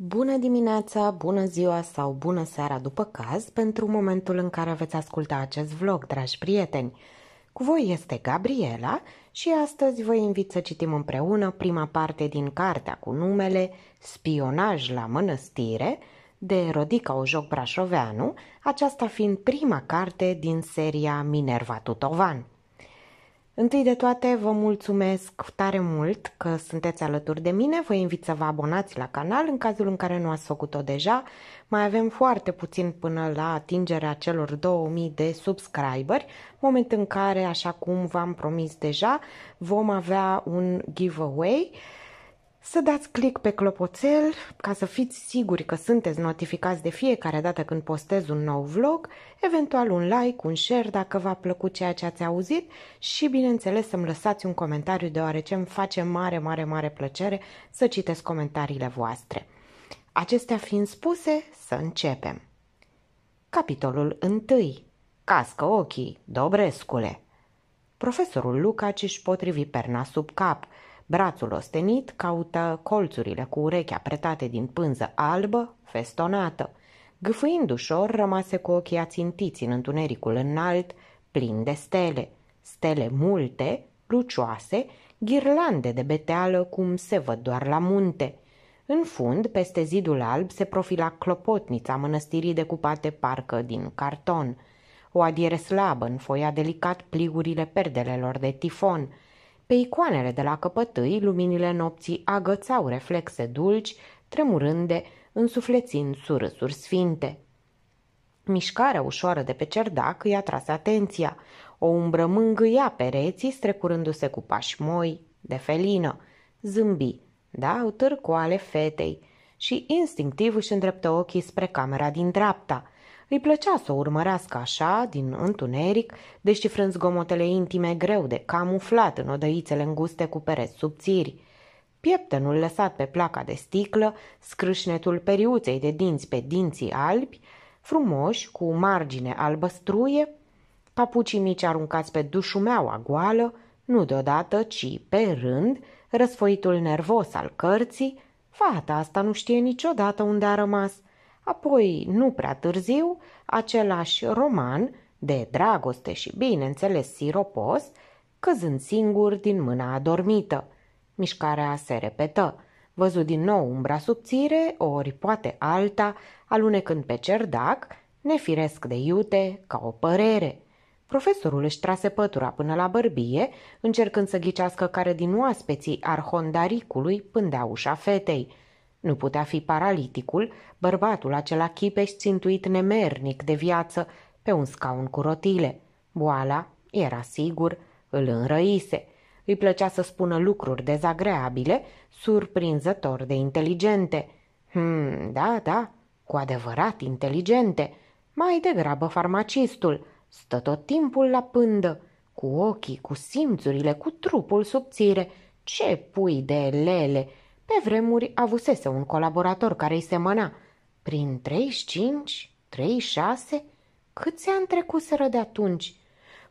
Bună dimineața, bună ziua sau bună seara după caz pentru momentul în care veți asculta acest vlog, dragi prieteni. Cu voi este Gabriela și astăzi vă invit să citim împreună prima parte din cartea cu numele Spionaj la mănăstire de Rodica Ojoc Brașoveanu, aceasta fiind prima carte din seria Minerva Tutovan. Întâi de toate, vă mulțumesc tare mult că sunteți alături de mine. Vă invit să vă abonați la canal în cazul în care nu ați făcut-o deja. Mai avem foarte puțin până la atingerea celor 2000 de subscriberi, moment în care, așa cum v-am promis deja, vom avea un giveaway. Uh, să dați click pe clopoțel ca să fiți siguri că sunteți notificați de fiecare dată când postez un nou vlog, eventual un like, un share dacă v-a plăcut ceea ce ați auzit și bineînțeles să-mi lăsați un comentariu deoarece îmi face mare, mare, mare plăcere să citesc comentariile voastre. Acestea fiind spuse, să începem. Capitolul 1. Cască ochii, Dobrescule. Profesorul Lucaci își potrivi perna sub cap – Brațul ostenit caută colțurile cu urechea pretate din pânză albă, festonată. Gâfâind ușor, rămase cu ochii ațintiți în întunericul înalt, plin de stele. Stele multe, lucioase, ghirlande de beteală cum se văd doar la munte. În fund, peste zidul alb, se profila clopotnița mănăstirii decupate parcă din carton. O adiere slabă înfoia delicat pligurile perdelelor de tifon – pe icoanele de la căpătâi, luminile nopții agățau reflexe dulci, tremurânde, însuflețind surâsuri sfinte. Mișcarea ușoară de pe cerdac îi atrase atenția. O umbră mângâia pereții, strecurându-se cu pași moi, de felină. Zâmbi, da, târcoale fetei și instinctiv își îndreptă ochii spre camera din dreapta. Îi plăcea să o urmărească așa, din întuneric, descifrând zgomotele intime greu de camuflat în odăițele înguste cu pereți subțiri. Pieptenul lăsat pe placa de sticlă, scrâșnetul periuței de dinți pe dinții albi, frumoși, cu margine albăstruie, papucii mici aruncați pe dușumeaua goală, nu deodată, ci pe rând, răsfoitul nervos al cărții, fata asta nu știe niciodată unde a rămas – apoi, nu prea târziu, același roman de dragoste și, bineînțeles, siropos, căzând singur din mâna adormită. Mișcarea se repetă. Văzut din nou umbra subțire, ori poate alta, alunecând pe cerdac, nefiresc de iute, ca o părere. Profesorul își trase pătura până la bărbie, încercând să ghicească care din oaspeții arhondaricului pândea ușa fetei – nu putea fi paraliticul, bărbatul acela chipeș țintuit nemernic de viață pe un scaun cu rotile. Boala, era sigur, îl înrăise. Îi plăcea să spună lucruri dezagreabile, surprinzător de inteligente. Hmm, da, da, cu adevărat inteligente. Mai degrabă farmacistul. Stă tot timpul la pândă, cu ochii, cu simțurile, cu trupul subțire. Ce pui de lele! Pe vremuri avusese un colaborator care îi semăna. Prin 35, 36, câți ani trecuseră de atunci?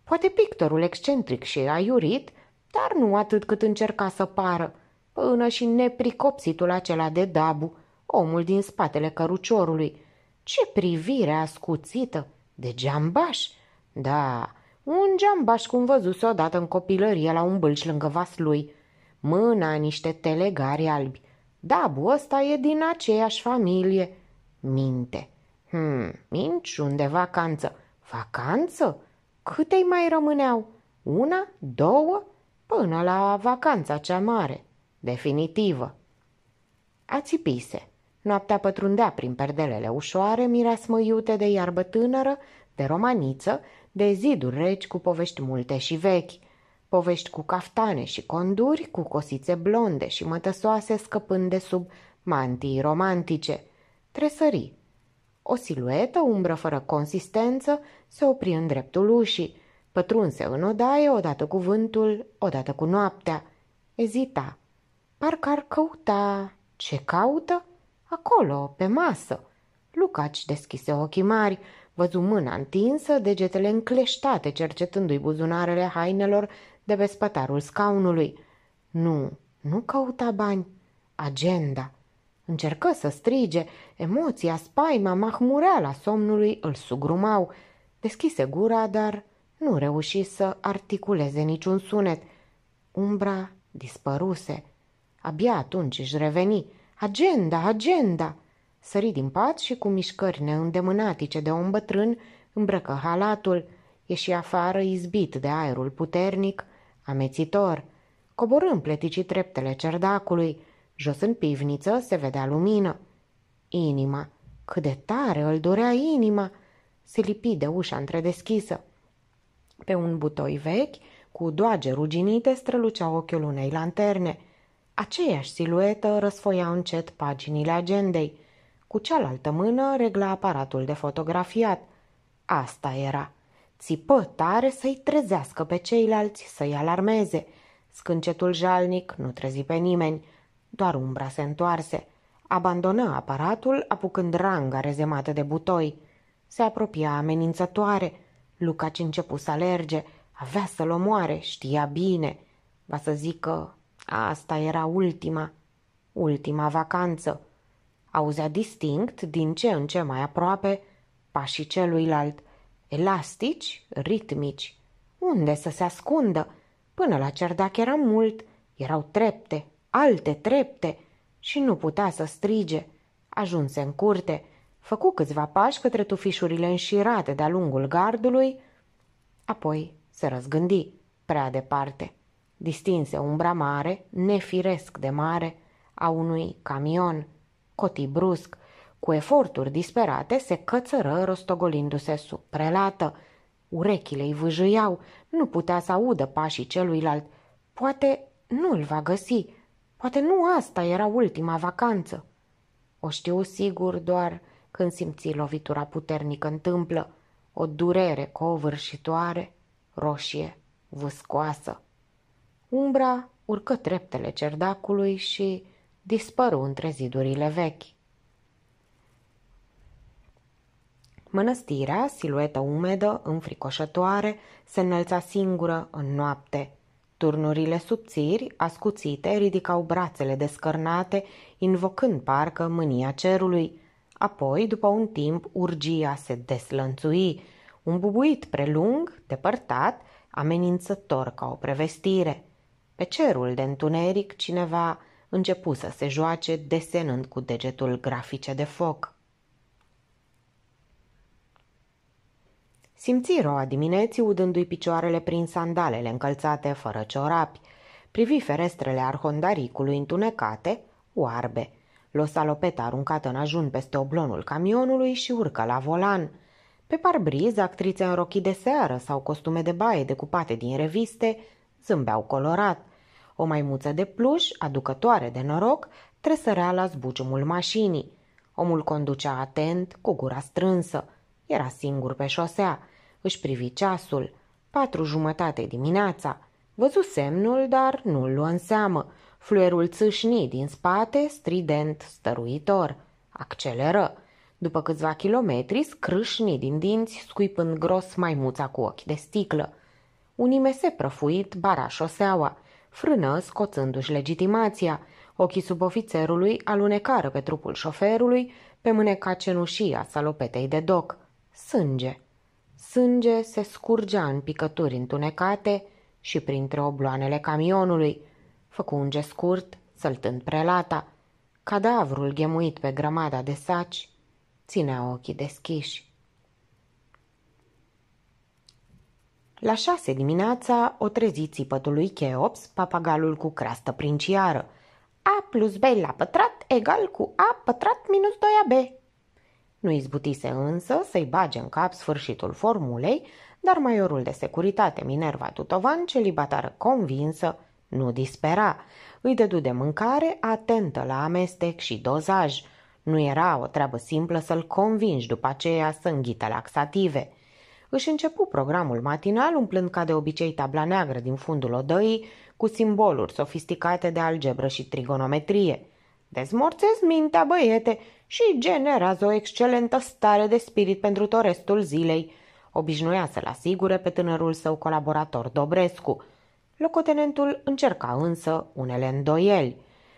Poate pictorul excentric și aiurit, dar nu atât cât încerca să pară. Până și nepricopsitul acela de dabu, omul din spatele căruciorului. Ce privire ascuțită, de geambaș! Da, un geambaș cum văzuse odată în copilărie la un bâlci lângă vas lui mâna niște telegari albi. Da, bu, ăsta e din aceeași familie. Minte. Hmm, minci Unde vacanță. Vacanță? Câte mai rămâneau? Una? Două? Până la vacanța cea mare. Definitivă. Ațipise. Noaptea pătrundea prin perdelele ușoare, mireasmă iute de iarbă tânără, de romaniță, de ziduri reci cu povești multe și vechi povești cu caftane și conduri, cu cosițe blonde și mătăsoase scăpând de sub mantii romantice. Tresări. O siluetă, umbră fără consistență, se opri în dreptul ușii. Pătrunse în odaie, odată cu vântul, odată cu noaptea. Ezita. Parcă ar căuta... Ce caută? Acolo, pe masă. Lucaci deschise ochii mari, văzu mâna întinsă, degetele încleștate, cercetându-i buzunarele hainelor de pe spătarul scaunului. Nu, nu căuta bani, agenda. Încercă să strige, emoția, spaima, mahmureala somnului îl sugrumau. Deschise gura, dar nu reuși să articuleze niciun sunet. Umbra dispăruse. Abia atunci își reveni. Agenda, agenda! Sări din pat și cu mișcări neîndemânatice de om bătrân îmbrăcă halatul, ieși afară izbit de aerul puternic – amețitor. Coborâm pleticii treptele cerdacului, jos în pivniță se vedea lumină. Inima, cât de tare îl dorea inima, se lipi de ușa întredeschisă. Pe un butoi vechi, cu doage ruginite, strălucea ochiul unei lanterne. Aceeași siluetă răsfoia încet paginile agendei. Cu cealaltă mână regla aparatul de fotografiat. Asta era – Țipă tare să-i trezească pe ceilalți, să-i alarmeze. Scâncetul jalnic nu trezi pe nimeni, doar umbra se întoarse. Abandonă aparatul, apucând ranga rezemată de butoi. Se apropia amenințătoare. Lucaci începu să alerge, avea să-l omoare, știa bine. Va să zică, asta era ultima, ultima vacanță. Auzea distinct, din ce în ce mai aproape, pașii celuilalt elastici, ritmici. Unde să se ascundă? Până la cerdac era mult, erau trepte, alte trepte și nu putea să strige. Ajunse în curte, făcu câțiva pași către tufișurile înșirate de-a lungul gardului, apoi se răzgândi prea departe. Distinse umbra mare, nefiresc de mare, a unui camion. Coti brusc, cu eforturi disperate se cățără rostogolindu-se sub prelată. Urechile îi vâjâiau, nu putea să audă pașii celuilalt. Poate nu îl va găsi, poate nu asta era ultima vacanță. O știu sigur doar când simți lovitura puternică întâmplă, o durere covârșitoare, roșie, vâscoasă. Umbra urcă treptele cerdacului și dispăru între zidurile vechi. Mănăstirea, siluetă umedă, înfricoșătoare, se înălța singură în noapte. Turnurile subțiri, ascuțite, ridicau brațele descărnate, invocând parcă mânia cerului. Apoi, după un timp, urgia se deslănțui. Un bubuit prelung, depărtat, amenințător ca o prevestire. Pe cerul de întuneric, cineva începu să se joace desenând cu degetul grafice de foc. Simți roa dimineții udându-i picioarele prin sandalele încălțate fără ciorapi. Privi ferestrele arhondaricului întunecate, oarbe. salopeta aruncată în ajun peste oblonul camionului și urcă la volan. Pe parbriz, actrițe în rochii de seară sau costume de baie decupate din reviste zâmbeau colorat. O maimuță de pluș, aducătoare de noroc, tresărea la zbuciumul mașinii. Omul conducea atent, cu gura strânsă – era singur pe șosea. Își privi ceasul. Patru jumătate dimineața. Văzu semnul, dar nu-l luă în seamă. Fluerul țâșni din spate, strident, stăruitor. Acceleră. După câțiva kilometri, scrâșni din dinți, scuipând gros maimuța cu ochi de sticlă. Un se prăfuit bara șoseaua. Frână, scoțându-și legitimația. Ochii ofițerului alunecară pe trupul șoferului, pe mâneca cenușie a salopetei de doc. Sânge. Sânge se scurgea în picături întunecate și printre obloanele camionului. Făcu un gest scurt, săltând prelata. Cadavrul ghemuit pe grămada de saci ținea ochii deschiși. La șase dimineața o trezi țipătul lui Cheops, papagalul cu crastă princiară. A plus B la pătrat egal cu A pătrat minus 2AB. Nu izbutise însă să-i bage în cap sfârșitul formulei, dar maiorul de securitate Minerva Tutovan, celibatară convinsă, nu dispera. Îi dădu de mâncare, atentă la amestec și dozaj. Nu era o treabă simplă să-l convingi după aceea să înghită laxative. Își începu programul matinal umplând ca de obicei tabla neagră din fundul odăii cu simboluri sofisticate de algebră și trigonometrie – Dezmorțez mintea, băiete, și generează o excelentă stare de spirit pentru tot restul zilei. Obișnuia să-l asigure pe tânărul său colaborator Dobrescu. Locotenentul încerca însă unele îndoieli.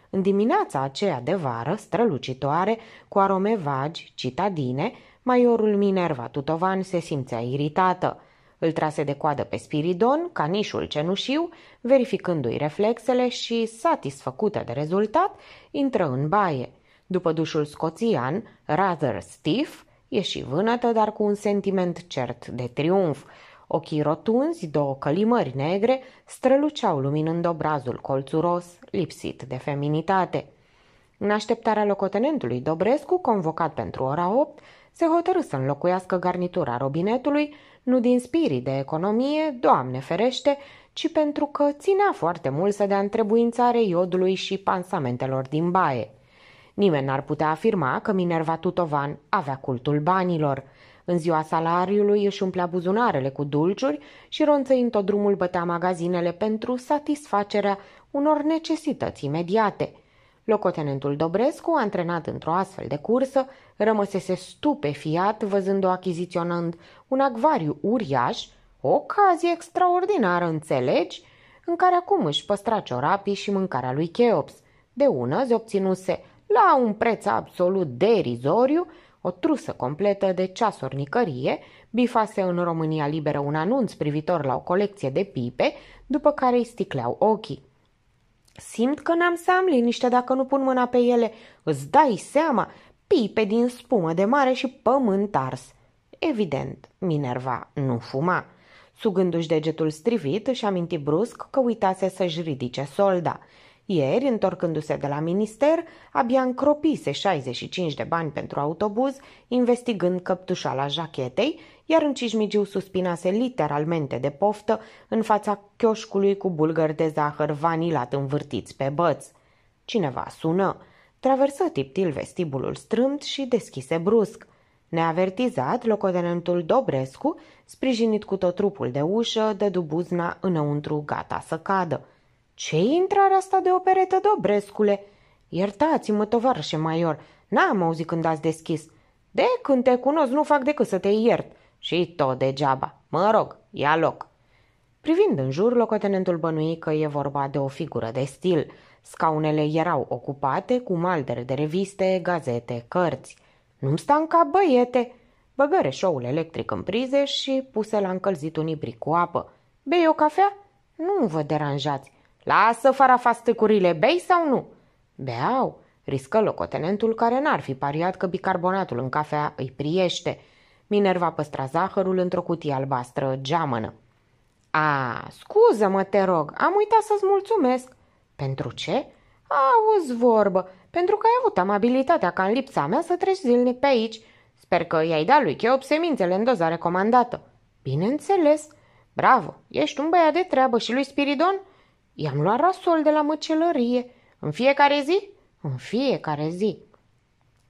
În dimineața aceea de vară, strălucitoare, cu arome vagi, citadine, maiorul Minerva Tutovan se simțea iritată – îl trase de coadă pe Spiridon, canișul cenușiu, verificându-i reflexele și, satisfăcută de rezultat, intră în baie. După dușul scoțian, rather stiff, ieși vânătă, dar cu un sentiment cert de triumf. Ochii rotunzi, două călimări negre, străluceau luminând obrazul colțuros, lipsit de feminitate. În așteptarea locotenentului Dobrescu, convocat pentru ora 8, se hotărâ să înlocuiască garnitura robinetului nu din spirit de economie, Doamne ferește, ci pentru că ținea foarte mult să dea întrebuințare iodului și pansamentelor din baie. Nimeni n-ar putea afirma că Minerva Tutovan avea cultul banilor. În ziua salariului își umplea buzunarele cu dulciuri și ronțăind tot drumul bătea magazinele pentru satisfacerea unor necesități imediate – Locotenentul Dobrescu, antrenat într-o astfel de cursă, rămăsese stupefiat văzând-o achiziționând un acvariu uriaș, o ocazie extraordinară, înțelegi, în care acum își păstra ciorapii și mâncarea lui Cheops. De ună se obținuse, la un preț absolut derizoriu, o trusă completă de ceasornicărie, bifase în România Liberă un anunț privitor la o colecție de pipe, după care îi sticleau ochii. Simt că n-am să am liniște dacă nu pun mâna pe ele. Îți dai seama? Pipe din spumă de mare și pământ ars. Evident, Minerva nu fuma. Sugându-și degetul strivit, își aminti brusc că uitase să-și ridice solda. Ieri, întorcându-se de la minister, abia încropise 65 de bani pentru autobuz, investigând la jachetei, iar în cismigiu suspinase literalmente de poftă în fața chioșcului cu bulgări de zahăr vanilat învârtiți pe băț. Cineva sună. Traversă tiptil vestibulul strâmt și deschise brusc. Neavertizat, locotenentul Dobrescu, sprijinit cu tot trupul de ușă, de dubuzna înăuntru gata să cadă. ce intrare asta de operetă, Dobrescule?" Iertați-mă, tovarășe major, n-am auzit când ați deschis." De când te cunosc, nu fac decât să te iert. Și tot degeaba. Mă rog, ia loc. Privind în jur, locotenentul bănui că e vorba de o figură de stil. Scaunele erau ocupate cu maldere de reviste, gazete, cărți. Nu-mi sta în cap, băiete! Băgă reșoul electric în prize și puse la încălzit un ibric cu apă. Bei o cafea? Nu vă deranjați. Lasă farafastăcurile, bei sau nu? Beau, riscă locotenentul care n-ar fi pariat că bicarbonatul în cafea îi priește – Minerva păstra zahărul într-o cutie albastră geamănă. A, scuză-mă, te rog, am uitat să-ți mulțumesc. Pentru ce? Auzi vorbă, pentru că ai avut amabilitatea ca în lipsa mea să treci zilnic pe aici. Sper că i-ai dat lui Cheop semințele în doza recomandată. Bineînțeles. Bravo, ești un băiat de treabă și lui Spiridon? I-am luat rasol de la măcelărie. În fiecare zi? În fiecare zi.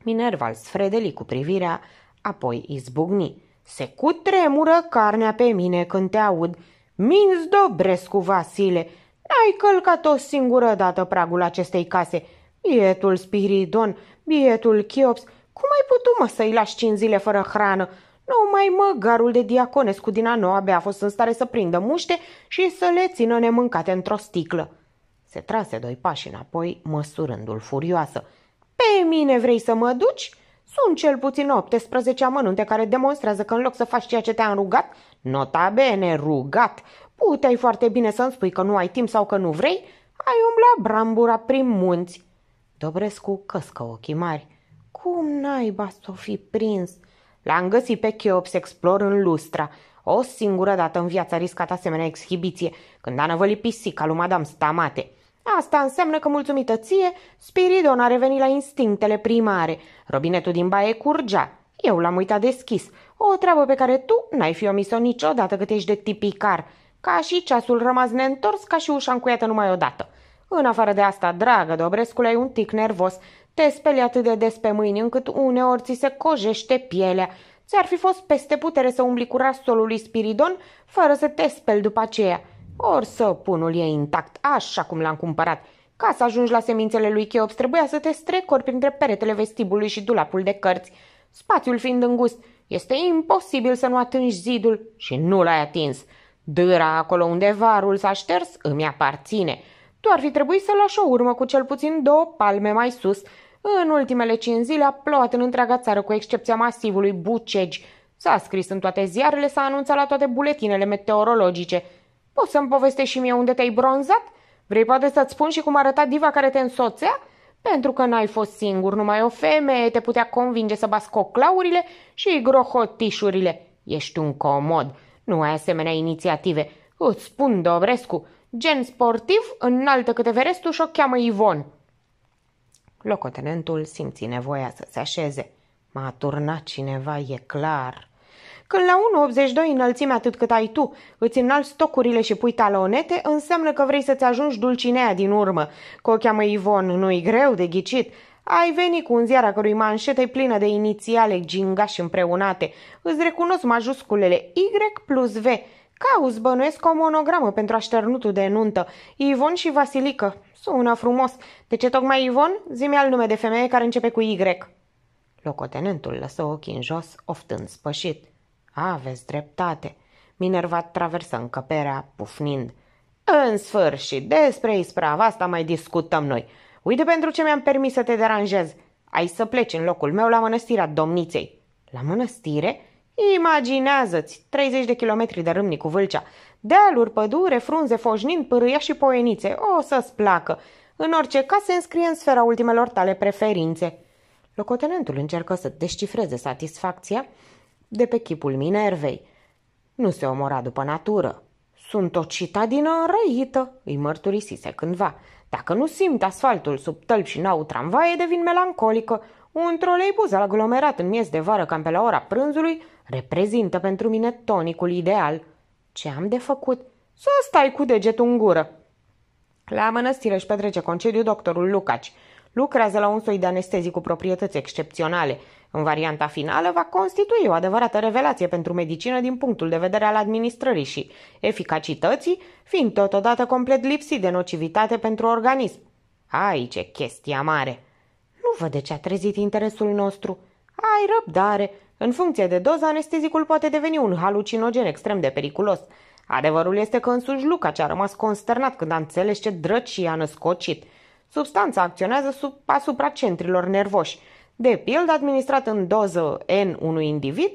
Minerva îl sfredeli cu privirea, Apoi izbucni. Se cutremură carnea pe mine când te aud. Minți Dobrescu, Vasile, n-ai călcat o singură dată pragul acestei case. Bietul Spiridon, bietul Chiops, cum ai putut mă să-i lași cinci zile fără hrană? Numai măgarul de diaconescu din anou abia a fost în stare să prindă muște și să le țină nemâncate într-o sticlă. Se trase doi pași înapoi, măsurându-l furioasă. Pe mine vrei să mă duci? sunt cel puțin 18 amănunte care demonstrează că în loc să faci ceea ce te-am rugat, nota bene, rugat, puteai foarte bine să-mi spui că nu ai timp sau că nu vrei, ai umblat brambura prin munți. Dobrescu căscă ochii mari. Cum naiba s-o fi prins? L-am găsit pe Cheops Explor în Lustra. O singură dată în viața riscat asemenea exhibiție, când a năvălit pisica lui Madame Stamate – Asta înseamnă că, mulțumită ție, Spiridon a revenit la instinctele primare. Robinetul din baie curgea. Eu l-am uitat deschis. O treabă pe care tu n-ai fi omis-o niciodată cât ești de tipicar. Ca și ceasul rămas neîntors, ca și ușa încuiată numai odată. În afară de asta, dragă Dobrescule, ai un tic nervos. Te speli atât de des pe mâini încât uneori ți se cojește pielea. Ți-ar fi fost peste putere să umbli cu rasolul lui Spiridon fără să te speli după aceea. Or să punul e intact, așa cum l-am cumpărat. Ca să ajungi la semințele lui Cheops, trebuia să te strecori printre peretele vestibului și dulapul de cărți. Spațiul fiind îngust, este imposibil să nu atingi zidul și nu l-ai atins. Dâra acolo unde varul s-a șters îmi aparține. Tu ar fi trebuit să lași o urmă cu cel puțin două palme mai sus. În ultimele cinci zile a plouat în întreaga țară, cu excepția masivului Bucegi. S-a scris în toate ziarele, s-a anunțat la toate buletinele meteorologice – Poți să-mi povestești și mie unde te-ai bronzat? Vrei poate să-ți spun și cum arăta diva care te însoțea? Pentru că n-ai fost singur, numai o femeie te putea convinge să bați coclaurile și grohotișurile. Ești un comod, nu ai asemenea inițiative. Îți spun, Dobrescu, gen sportiv, înaltă câte verestul și o cheamă Ivon. Locotenentul simți nevoia să se așeze. M-a turnat cineva, e clar. Când la 1,82 înălțime atât cât ai tu, îți înalți stocurile și pui talonete, înseamnă că vrei să-ți ajungi dulcinea din urmă. Că o cheamă Ivon, nu-i greu de ghicit. Ai venit cu un ziar a cărui manșetă e plină de inițiale gingaș împreunate. Îți recunosc majusculele Y plus V. Cauz bănuiesc, o monogramă pentru așternutul de nuntă. Ivon și Vasilică. Sună frumos. De ce tocmai Ivon? zi al nume de femeie care începe cu Y. Locotenentul lăsă ochii în jos, oftând spășit. Aveți dreptate. Minerva traversă încăperea, pufnind. În sfârșit, despre isprava asta mai discutăm noi. Uite pentru ce mi-am permis să te deranjez. Ai să pleci în locul meu la mănăstirea domniței. La mănăstire? Imaginează-ți 30 de kilometri de râmni cu vâlcea, dealuri, pădure, frunze, foșnind, pârâia și poenițe. O să-ți placă. În orice caz se înscrie în sfera ultimelor tale preferințe. Locotenentul încercă să descifreze satisfacția de pe chipul Minervei. Nu se omora după natură. Sunt o citadină înrăită, îi mărturisise cândva. Dacă nu simt asfaltul sub tălpi și n-au tramvaie, devin melancolică. Un troleibuz aglomerat în miez de vară cam pe la ora prânzului reprezintă pentru mine tonicul ideal. Ce am de făcut? Să stai cu degetul în gură. La mănăstire își petrece concediu doctorul Lucaci. Lucrează la un soi de anestezii cu proprietăți excepționale – în varianta finală va constitui o adevărată revelație pentru medicină din punctul de vedere al administrării și eficacității, fiind totodată complet lipsit de nocivitate pentru organism. Aici e chestia mare. Nu văd de ce a trezit interesul nostru. Ai răbdare. În funcție de doză, anestezicul poate deveni un halucinogen extrem de periculos. Adevărul este că însuși Luca ce a rămas consternat când a înțeles ce drăcii a născocit. Substanța acționează sub, asupra centrilor nervoși, de pildă, administrat în doză N unui individ,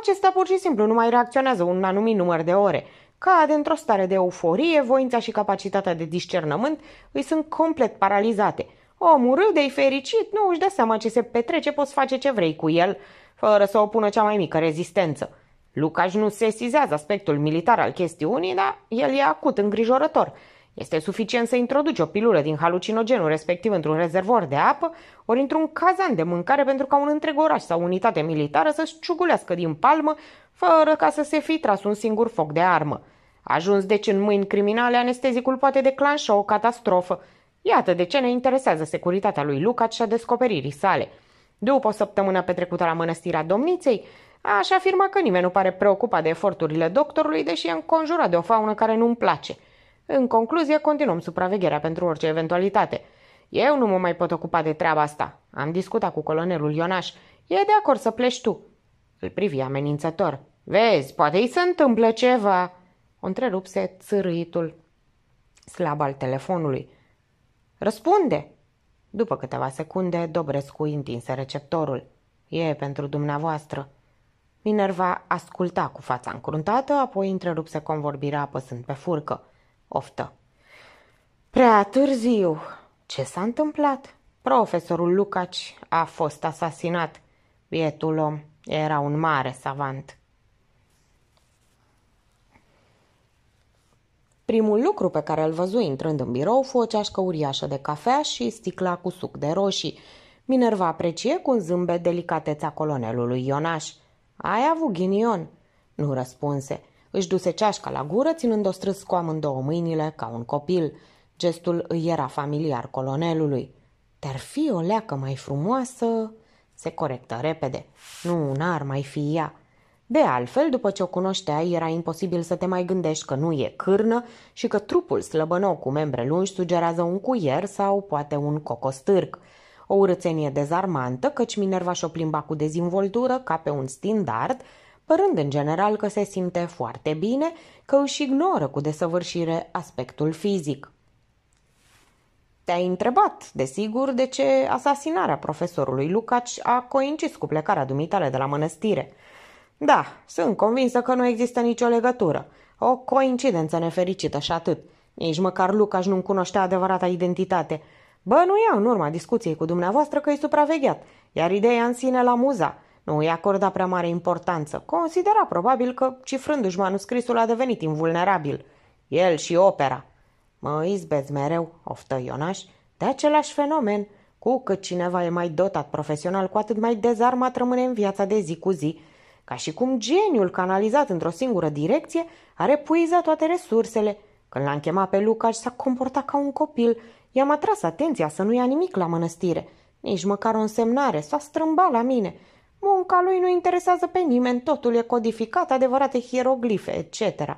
acesta pur și simplu nu mai reacționează un anumit număr de ore. Cade într-o stare de euforie, voința și capacitatea de discernământ îi sunt complet paralizate. Omul râde, de fericit, nu își dă seama ce se petrece, poți face ce vrei cu el, fără să opună cea mai mică rezistență. Lucaș nu sesizează aspectul militar al chestiunii, dar el e acut îngrijorător – este suficient să introduci o pilulă din halucinogenul respectiv într-un rezervor de apă, ori într-un cazan de mâncare pentru ca un întreg oraș sau unitate militară să-și ciugulească din palmă, fără ca să se fi tras un singur foc de armă. Ajuns deci în mâini criminale, anestezicul poate declanșa o catastrofă. Iată de ce ne interesează securitatea lui Lucat și a descoperirii sale. După o săptămână petrecută la mănăstirea domniței, aș afirma că nimeni nu pare preocupat de eforturile doctorului, deși e înconjurat de o faună care nu-mi place – în concluzie, continuăm supravegherea pentru orice eventualitate. Eu nu mă mai pot ocupa de treaba asta. Am discutat cu colonelul Ionaș. E de acord să pleci tu. Îl privi amenințător. Vezi, poate îi se întâmplă ceva. O întrerupse țârâitul slab al telefonului. Răspunde! După câteva secunde, Dobrescu întinse receptorul. E pentru dumneavoastră. Minerva asculta cu fața încruntată, apoi întrerupse convorbirea apăsând pe furcă oftă. Prea târziu. Ce s-a întâmplat? Profesorul Lucaci a fost asasinat. Bietul om era un mare savant. Primul lucru pe care îl văzui intrând în birou fu o ceașcă uriașă de cafea și sticla cu suc de roșii. Minerva aprecie cu un zâmbet delicateța colonelului Ionaș. Ai avut ghinion?" Nu răspunse. Își duse ceașca la gură, ținând-o strâns cu amândouă mâinile, ca un copil. Gestul îi era familiar colonelului. Te-ar fi o leacă mai frumoasă? Se corectă repede. Nu, n-ar mai fi ea. De altfel, după ce o cunoșteai, era imposibil să te mai gândești că nu e cârnă și că trupul slăbănou cu membre lungi sugerează un cuier sau poate un cocostârc. O urățenie dezarmantă, căci Minerva și-o plimba cu dezinvoltură ca pe un stindard părând în general că se simte foarte bine, că își ignoră cu desăvârșire aspectul fizic. Te-ai întrebat, desigur, de ce asasinarea profesorului Lucaci a coincis cu plecarea dumitale de la mănăstire. Da, sunt convinsă că nu există nicio legătură. O coincidență nefericită și atât. Nici măcar Lucaș nu-mi cunoștea adevărata identitate. Bă, nu iau în urma discuției cu dumneavoastră că e supravegheat, iar ideea în sine la amuza nu îi acorda prea mare importanță. Considera probabil că, cifrându-și manuscrisul, a devenit invulnerabil. El și opera. Mă izbez mereu, oftă Ionaș, de același fenomen. Cu cât cineva e mai dotat profesional, cu atât mai dezarmat rămâne în viața de zi cu zi. Ca și cum geniul canalizat într-o singură direcție are puizat toate resursele. Când l-am chemat pe Lucaș, s-a comportat ca un copil. I-am atras atenția să nu ia nimic la mănăstire. Nici măcar o însemnare, s-a strâmbat la mine – Munca lui nu interesează pe nimeni, totul e codificat, adevărate hieroglife, etc.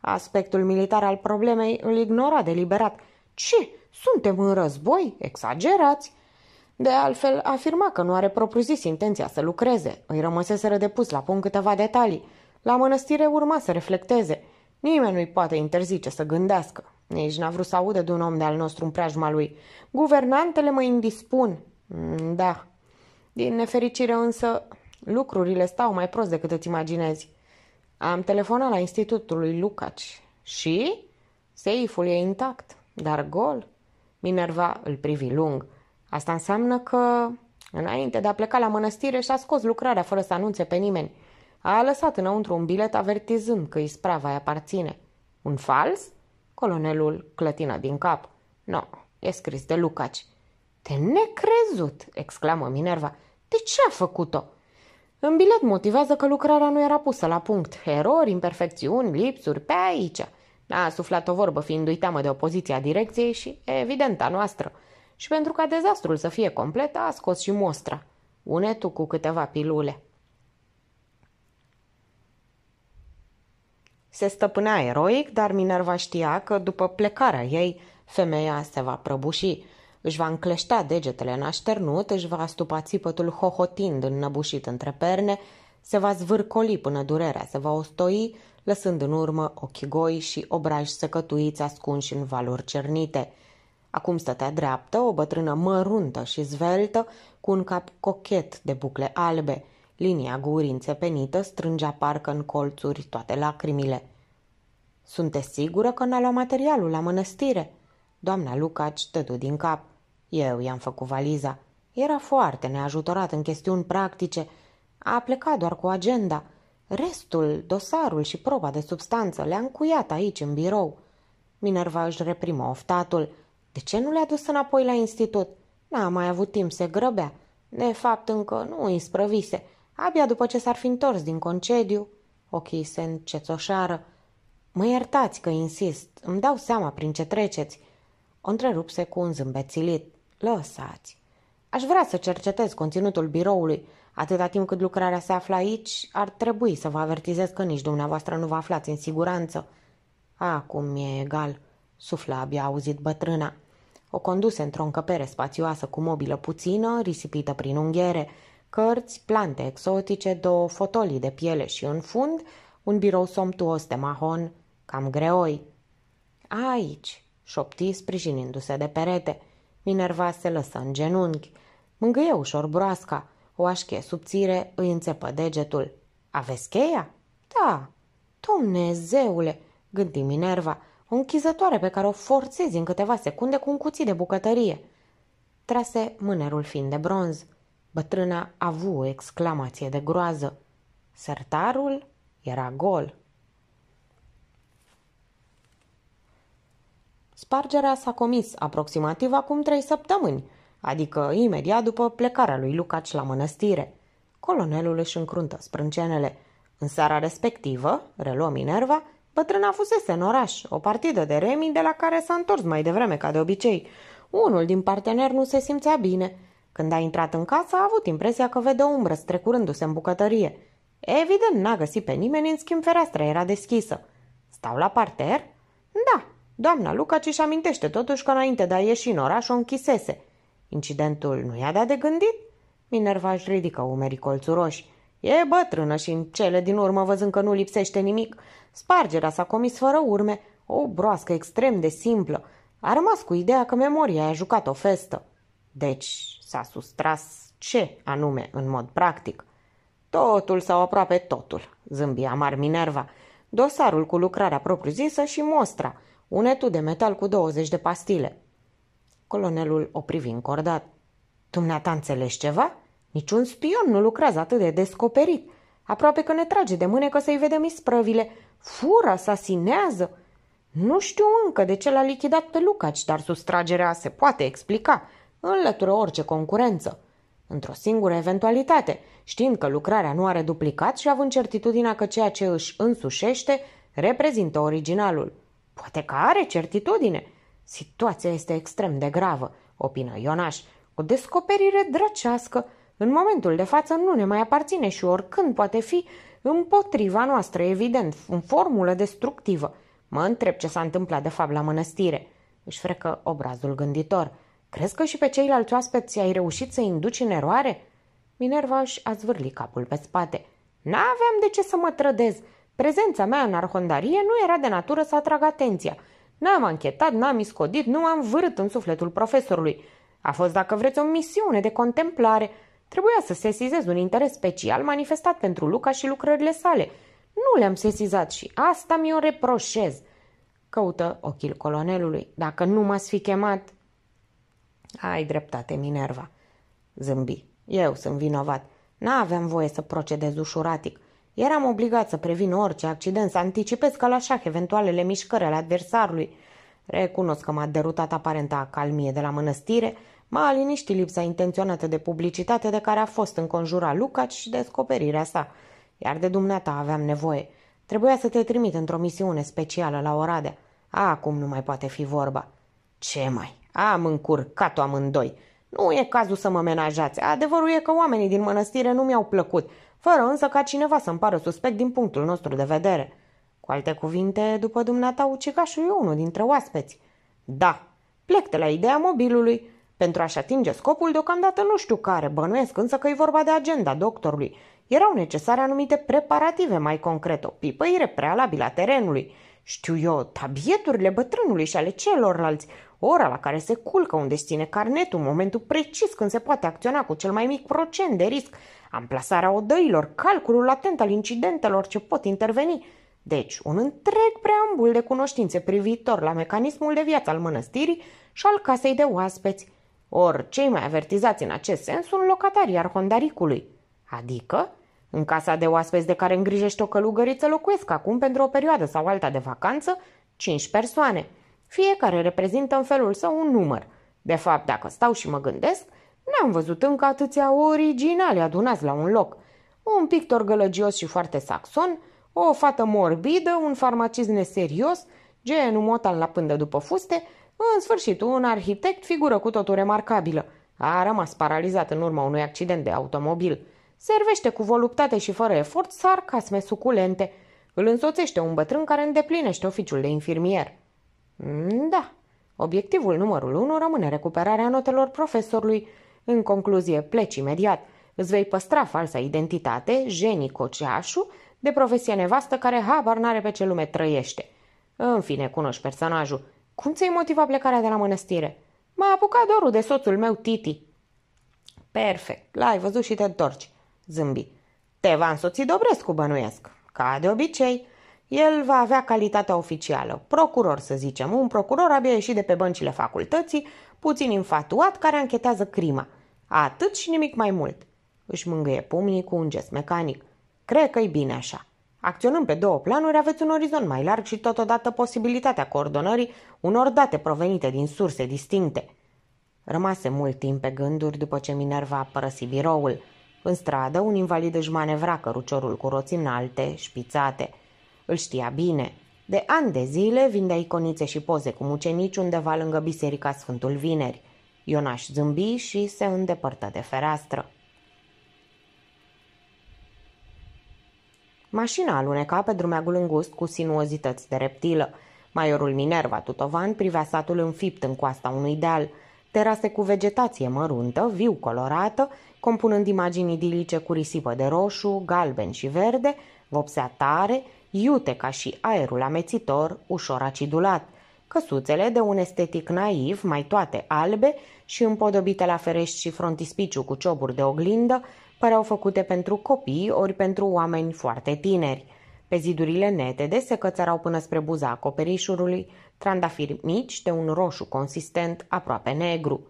Aspectul militar al problemei îl ignora deliberat. Ce? Suntem în război? Exagerați! De altfel, afirma că nu are propriu-zis intenția să lucreze. Îi rămăseseră depus la punct câteva detalii. La mănăstire urma să reflecteze. Nimeni nu-i poate interzice să gândească. Nici n-a vrut să audă de un om de-al nostru în preajma lui. Guvernantele mă indispun. Mm, da, din nefericire însă, lucrurile stau mai prost decât îți imaginezi. Am telefonat la institutul lui Lucaci și seiful e intact, dar gol. Minerva îl privi lung. Asta înseamnă că, înainte de a pleca la mănăstire, și-a scos lucrarea fără să anunțe pe nimeni. A lăsat înăuntru un bilet avertizând că isprava îi aparține. Un fals? Colonelul clătină din cap. Nu, no, e scris de Lucaci. Te necrezut, exclamă Minerva. De ce a făcut-o? În bilet motivează că lucrarea nu era pusă la punct. Erori, imperfecțiuni, lipsuri, pe aici. a suflat o vorbă fiindu-i teamă de opoziția direcției și, evident, a noastră. Și pentru ca dezastrul să fie complet, a scos și mostra. Unetul cu câteva pilule. Se stăpânea eroic, dar Minerva știa că, după plecarea ei, femeia se va prăbuși. Își va încleștea degetele în așternut, își va stupa țipătul hohotind înnăbușit între perne, se va zvârcoli până durerea se va ostoi, lăsând în urmă ochi goi și obraji săcătuiți ascunși în valuri cernite. Acum stătea dreaptă, o bătrână măruntă și zveltă, cu un cap cochet de bucle albe. Linia gurii înțepenită strângea parcă în colțuri toate lacrimile. Sunteți sigură că n-a luat materialul la mănăstire?" Doamna Lucaci tădu din cap. Eu i-am făcut valiza. Era foarte neajutorat în chestiuni practice. A plecat doar cu agenda. Restul, dosarul și proba de substanță le-am încuiat aici, în birou. Minerva își reprimă oftatul. De ce nu le-a dus înapoi la institut? N-a mai avut timp, să grăbea. De fapt, încă nu îi sprăvise. Abia după ce s-ar fi întors din concediu, ochii se încețoșară. Mă iertați că insist, îmi dau seama prin ce treceți. O întrerupse cu un zâmbet silit. Lăsați. Aș vrea să cercetez conținutul biroului. Atâta timp cât lucrarea se află aici, ar trebui să vă avertizez că nici dumneavoastră nu vă aflați în siguranță. Acum e egal, suflă abia auzit bătrâna. O conduse într-o încăpere spațioasă cu mobilă puțină, risipită prin unghiere, cărți, plante exotice, două fotolii de piele și, în fund, un birou somptuos de mahon, cam greoi. Aici, șopti sprijinindu-se de perete. Minerva se lăsă în genunchi. Mângâie ușor broasca. O așche subțire îi înțepă degetul. Aveți cheia? Da. Dumnezeule, gândi Minerva, o închizătoare pe care o forțezi în câteva secunde cu un cuțit de bucătărie. Trase mânerul fiind de bronz. Bătrâna avu o exclamație de groază. Sertarul era gol. Spargerea s-a comis aproximativ acum trei săptămâni, adică imediat după plecarea lui Lucaci la mănăstire. Colonelul își încruntă sprâncenele. În seara respectivă, reluă Minerva, bătrâna fusese în oraș, o partidă de remi de la care s-a întors mai devreme ca de obicei. Unul din parteneri nu se simțea bine. Când a intrat în casă, a avut impresia că vede o umbră strecurându-se în bucătărie. Evident, n-a găsit pe nimeni, în schimb fereastra era deschisă. Stau la parter? Da, Doamna Lucaci își amintește totuși că înainte de a ieși în oraș o închisese. Incidentul nu i-a dat de gândit? Minerva își ridică umerii colțuroși. E bătrână și în cele din urmă, văzând că nu lipsește nimic, spargerea s-a comis fără urme, o broască extrem de simplă. A rămas cu ideea că memoria a jucat o festă. Deci s-a sustras ce anume în mod practic? Totul sau aproape totul, zâmbia amar Minerva. Dosarul cu lucrarea propriu-zisă și mostra – un etu de metal cu 20 de pastile. Colonelul o privi încordat. Dumneata înțelegi ceva? Niciun spion nu lucrează atât de descoperit. Aproape că ne trage de mânecă să-i vedem isprăvile. Fură, asasinează. Nu știu încă de ce l-a lichidat pe Lucaci, dar sustragerea se poate explica. Înlătură orice concurență. Într-o singură eventualitate, știind că lucrarea nu are duplicat și având certitudinea că ceea ce își însușește reprezintă originalul. Poate că are certitudine. Situația este extrem de gravă, opină Ionaș. O descoperire drăcească în momentul de față nu ne mai aparține și oricând poate fi împotriva noastră, evident, în formulă destructivă. Mă întreb ce s-a întâmplat de fapt la mănăstire. Își frecă obrazul gânditor. Crezi că și pe ceilalți oaspeți ai reușit să induci în eroare? Minerva își a zvârlit capul pe spate. N-aveam de ce să mă trădez. Prezența mea în arhondarie nu era de natură să atrag atenția. N-am anchetat, n-am iscodit, nu am vârât în sufletul profesorului. A fost, dacă vreți, o misiune de contemplare. Trebuia să sesizez un interes special manifestat pentru Luca și lucrările sale. Nu le-am sesizat și asta mi-o reproșez. Căută ochii colonelului. Dacă nu m-ați fi chemat... Ai dreptate, Minerva. Zâmbi. Eu sunt vinovat. N-aveam voie să procedez ușuratic. Eram obligat să previn orice accident, să anticipez ca la șah eventualele mișcări ale adversarului. Recunosc că m-a derutat aparenta calmie de la mănăstire, m-a liniștit lipsa intenționată de publicitate de care a fost înconjura Lucaci și descoperirea sa. Iar de dumneata aveam nevoie. Trebuia să te trimit într-o misiune specială la Oradea. Acum nu mai poate fi vorba. Ce mai? Am încurcat-o amândoi. Nu e cazul să mă menajați. Adevărul e că oamenii din mănăstire nu mi-au plăcut – fără însă ca cineva să-mi pară suspect din punctul nostru de vedere. Cu alte cuvinte, după dumneata, ucigașul e unul dintre oaspeți. Da, plec de la ideea mobilului. Pentru a-și atinge scopul, deocamdată nu știu care, bănuiesc însă că e vorba de agenda doctorului. Erau necesare anumite preparative mai concret, o pipăire prealabilă a terenului. Știu eu, tabieturile bătrânului și ale celorlalți, ora la care se culcă unde ține carnetul, momentul precis când se poate acționa cu cel mai mic procent de risc, amplasarea odăilor, calculul atent al incidentelor ce pot interveni. Deci, un întreg preambul de cunoștințe privitor la mecanismul de viață al mănăstirii și al casei de oaspeți. Ori cei mai avertizați în acest sens sunt locatarii arhondaricului, adică în casa de oaspeți de care îngrijește o călugăriță locuiesc acum pentru o perioadă sau alta de vacanță 5 persoane – fiecare reprezintă în felul său un număr. De fapt, dacă stau și mă gândesc, n-am văzut încă atâția originale adunați la un loc. Un pictor gălăgios și foarte saxon, o fată morbidă, un farmacist neserios, genul motan la pândă după fuste, în sfârșit un arhitect, figură cu totul remarcabilă. A rămas paralizat în urma unui accident de automobil. Servește cu voluptate și fără efort sarcasme suculente. Îl însoțește un bătrân care îndeplinește oficiul de infirmier. Mm, da. Obiectivul numărul 1 rămâne recuperarea notelor profesorului. În concluzie, pleci imediat. Îți vei păstra falsa identitate, genii coceașu, de profesie nevastă care habar n-are pe ce lume trăiește. În fine, cunoști personajul. Cum ți-ai motivat plecarea de la mănăstire? M-a apucat dorul de soțul meu, Titi. Perfect, l-ai văzut și te întorci, zâmbi. Te va însoți Dobrescu, bănuiesc, ca de obicei. El va avea calitatea oficială, procuror să zicem, un procuror abia ieșit de pe băncile facultății, puțin infatuat, care anchetează crima. Atât și nimic mai mult. Își mângâie pumnii cu un gest mecanic. Cred că e bine așa. Acționăm pe două planuri, aveți un orizont mai larg și totodată posibilitatea coordonării unor date provenite din surse distincte. Rămase mult timp pe gânduri după ce Minerva a părăsit biroul. În stradă, un invalid își manevra căruciorul cu roți înalte, șpițate – îl știa bine. De ani de zile vindea iconițe și poze cu mucenici undeva lângă biserica Sfântul Vineri. Ionaș zâmbi și se îndepărtă de fereastră. Mașina aluneca pe drumeagul îngust cu sinuozități de reptilă. Maiorul Minerva Tutovan privea satul înfipt în coasta unui deal, terase cu vegetație măruntă, viu colorată, compunând imagini idilice cu risipă de roșu, galben și verde, vopsea tare, iute ca și aerul amețitor, ușor acidulat, căsuțele de un estetic naiv, mai toate albe și împodobite la ferești și frontispiciu cu cioburi de oglindă, păreau făcute pentru copii ori pentru oameni foarte tineri. Pe zidurile netede se cățărau până spre buza acoperișului trandafiri mici de un roșu consistent aproape negru.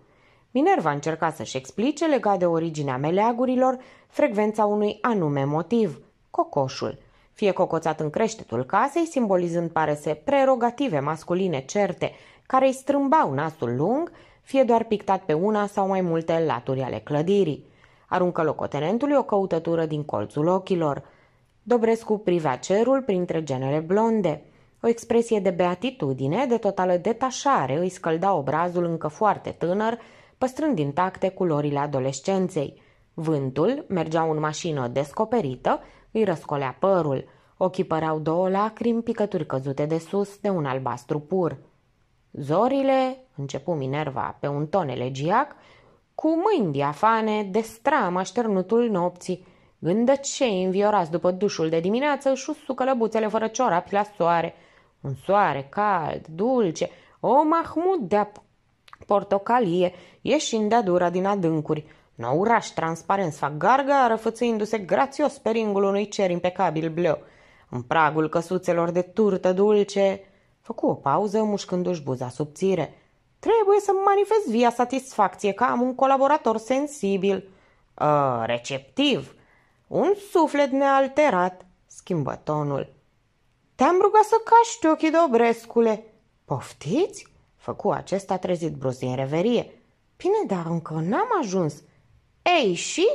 Minerva încerca să-și explice legat de originea meleagurilor frecvența unui anume motiv, cocoșul – fie cocoțat în creștetul casei, simbolizând parese prerogative masculine certe, care îi strâmbau nasul lung, fie doar pictat pe una sau mai multe laturi ale clădirii. Aruncă locotenentului o căutătură din colțul ochilor. Dobrescu privea cerul printre genere blonde. O expresie de beatitudine, de totală detașare, îi scălda obrazul încă foarte tânăr, păstrând intacte culorile adolescenței. Vântul mergea în mașină descoperită, îi răscolea părul. Ochii păreau două lacrimi, picături căzute de sus, de un albastru pur. Zorile, începu Minerva pe un ton elegiac, cu mâini diafane, destram așternutul nopții. ce înviorați după dușul de dimineață își usucă lăbuțele fără ciorapi la soare. Un soare cald, dulce, o mahmud de portocalie, ieșind de dura din adâncuri. Un uraș transparent sfagarga, răfățâindu-se grațios pe ringul unui cer impecabil bleu. În pragul căsuțelor de turtă dulce, făcu o pauză mușcându-și buza subțire. Trebuie să manifest via satisfacție că am un colaborator sensibil, uh, receptiv, un suflet nealterat, schimbă tonul. Te-am rugat să caști ochii, Dobrescule. Poftiți? Făcu acesta trezit brusc în reverie. Bine, dar încă n-am ajuns. Ei, și?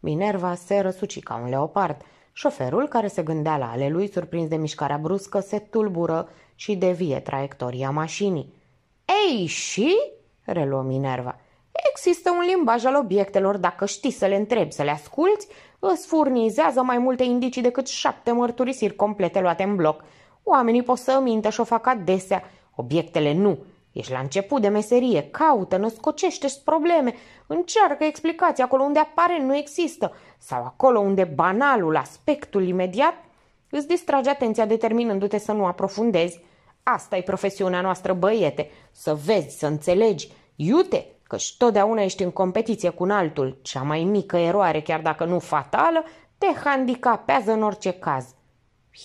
Minerva se răsuci ca un leopard. Șoferul, care se gândea la ale lui, surprins de mișcarea bruscă, se tulbură și devie traiectoria mașinii. Ei, și? reluă Minerva. Există un limbaj al obiectelor, dacă știi să le întrebi, să le asculți, îți furnizează mai multe indicii decât șapte mărturisiri complete luate în bloc. Oamenii pot să mintă și o fac adesea, obiectele nu. Ești la început de meserie, caută, născocește probleme, încearcă explicații acolo unde apare nu există sau acolo unde banalul, aspectul imediat îți distrage atenția determinându-te să nu aprofundezi. Asta e profesiunea noastră, băiete, să vezi, să înțelegi, iute, căci totdeauna ești în competiție cu un altul. Cea mai mică eroare, chiar dacă nu fatală, te handicapează în orice caz.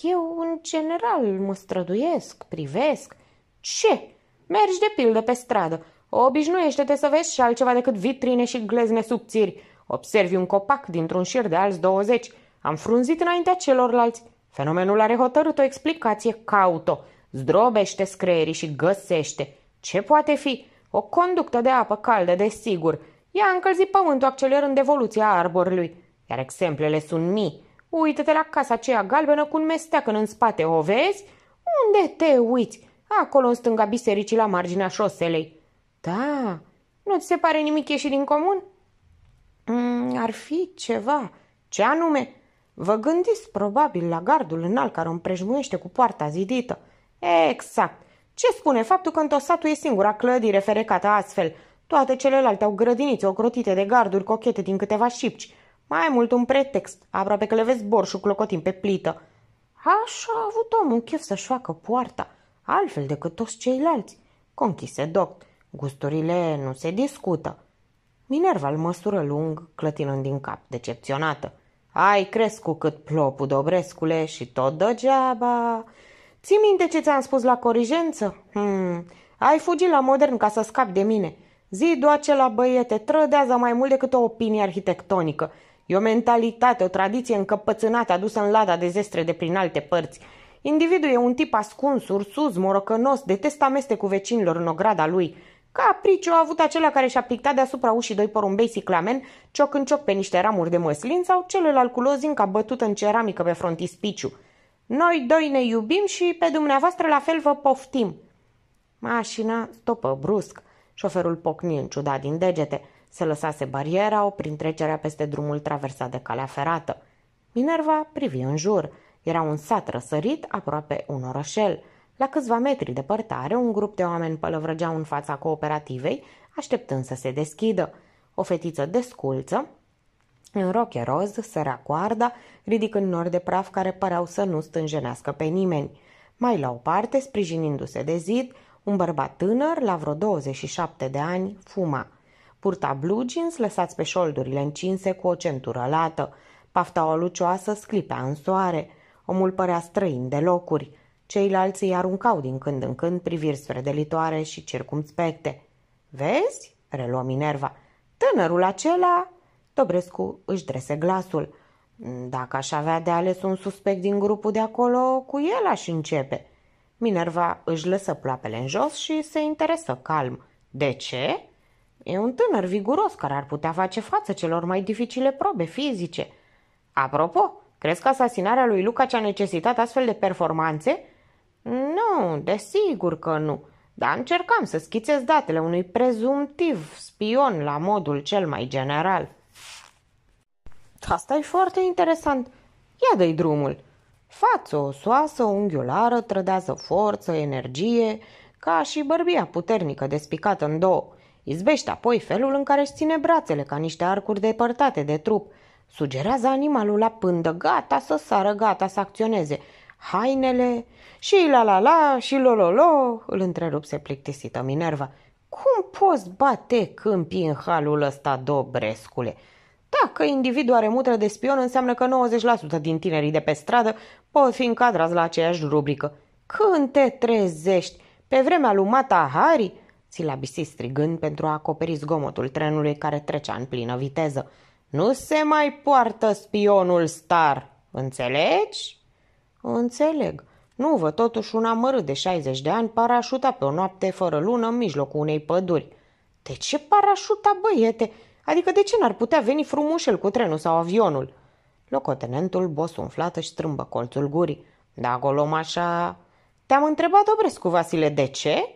Eu, în general, mă străduiesc, privesc. Ce? Mergi de pildă pe stradă. Obișnuiește-te să vezi și altceva decât vitrine și glezne subțiri. Observi un copac dintr-un șir de alți 20. Am frunzit înaintea celorlalți. Fenomenul are hotărât o explicație, caut-o. Zdrobește screierii și găsește. Ce poate fi? O conductă de apă caldă, desigur. Ea a încălzit pământul accelerând evoluția arborului. Iar exemplele sunt mii. Uită-te la casa aceea galbenă cu un mesteac în spate, o vezi? Unde te uiți? Acolo, în stânga bisericii, la marginea șoselei. Da, nu ți se pare nimic ieșit din comun? Mm, ar fi ceva. Ce anume? Vă gândiți probabil la gardul înalt care o împrejmuiește cu poarta zidită. Exact. Ce spune faptul că Întosatul e singura clădire ferecată astfel? Toate celelalte au grădinițe ocrotite de garduri cochete din câteva șipci. Mai mult un pretext, aproape că le vezi borșul clocotind pe plită. Așa a avut omul chef să-și facă poarta – altfel decât toți ceilalți. Conchise doct, gusturile nu se discută. Minerva îl măsură lung, clătinând din cap, decepționată. Ai crescut cât plopul, Dobrescule, și tot degeaba. Ții minte ce ți-am spus la corigență? Hmm, ai fugit la modern ca să scapi de mine. Zidul acela, băiete, trădează mai mult decât o opinie arhitectonică. E o mentalitate, o tradiție încăpățânată adusă în lada de zestre de prin alte părți – Individul e un tip ascuns, ursuz, morocănos, ameste cu vecinilor în ograda lui. Capriciu a avut acela care și-a pictat deasupra ușii doi porumbei siclamen, cioc în cioc pe niște ramuri de măslin sau celălalt cu lozinca bătută în ceramică pe frontispiciu. Noi doi ne iubim și pe dumneavoastră la fel vă poftim. Mașina stopă brusc. Șoferul pocni în ciuda din degete. Se lăsase bariera prin trecerea peste drumul traversat de calea ferată. Minerva privi în jur. Era un sat răsărit, aproape un orășel. La câțiva metri departare, un grup de oameni pălăvrăgeau în fața cooperativei, așteptând să se deschidă. O fetiță desculță, în roche roz, sărea arda, ridicând nori de praf care păreau să nu stânjenească pe nimeni. Mai la o parte, sprijinindu-se de zid, un bărbat tânăr, la vreo 27 de ani, fuma. Purta blue jeans lăsați pe șoldurile încinse cu o centură lată. o lucioasă sclipea în soare – Omul părea străin de locuri. Ceilalți îi aruncau din când în când priviri spre delitoare și circumspecte. Vezi?" reluă Minerva. Tânărul acela... Dobrescu își drese glasul. Dacă aș avea de ales un suspect din grupul de acolo, cu el aș începe." Minerva își lăsă ploapele în jos și se interesă calm. De ce? E un tânăr viguros care ar putea face față celor mai dificile probe fizice. Apropo, Crezi că asasinarea lui Luca ce a necesitat astfel de performanțe? Nu, desigur că nu. Dar încercam să schițez datele unui prezumtiv spion la modul cel mai general. Asta e foarte interesant. Ia dă drumul. Față osoasă, unghiulară, trădează forță, energie, ca și bărbia puternică despicată în două. Izbește apoi felul în care își ține brațele ca niște arcuri depărtate de trup – Sugerează animalul la pândă, gata să sară, gata să acționeze. Hainele și la la la și lo lo lo, îl întrerupse plictisită Minerva. Cum poți bate câmpii în halul ăsta, dobrescule? Dacă individul are mutră de spion, înseamnă că 90% din tinerii de pe stradă pot fi încadrați la aceeași rubrică. Când te trezești, pe vremea lui Mata Hari, silabisi strigând pentru a acoperi zgomotul trenului care trecea în plină viteză. Nu se mai poartă spionul star, înțelegi? Înțeleg. Nu vă totuși un amărât de 60 de ani parașuta pe o noapte fără lună în mijlocul unei păduri. De ce parașuta, băiete? Adică de ce n-ar putea veni frumușel cu trenul sau avionul? Locotenentul, bos umflată își strâmbă colțul gurii. Da, golom așa... Te-am întrebat, Dobrescu, Vasile, de ce?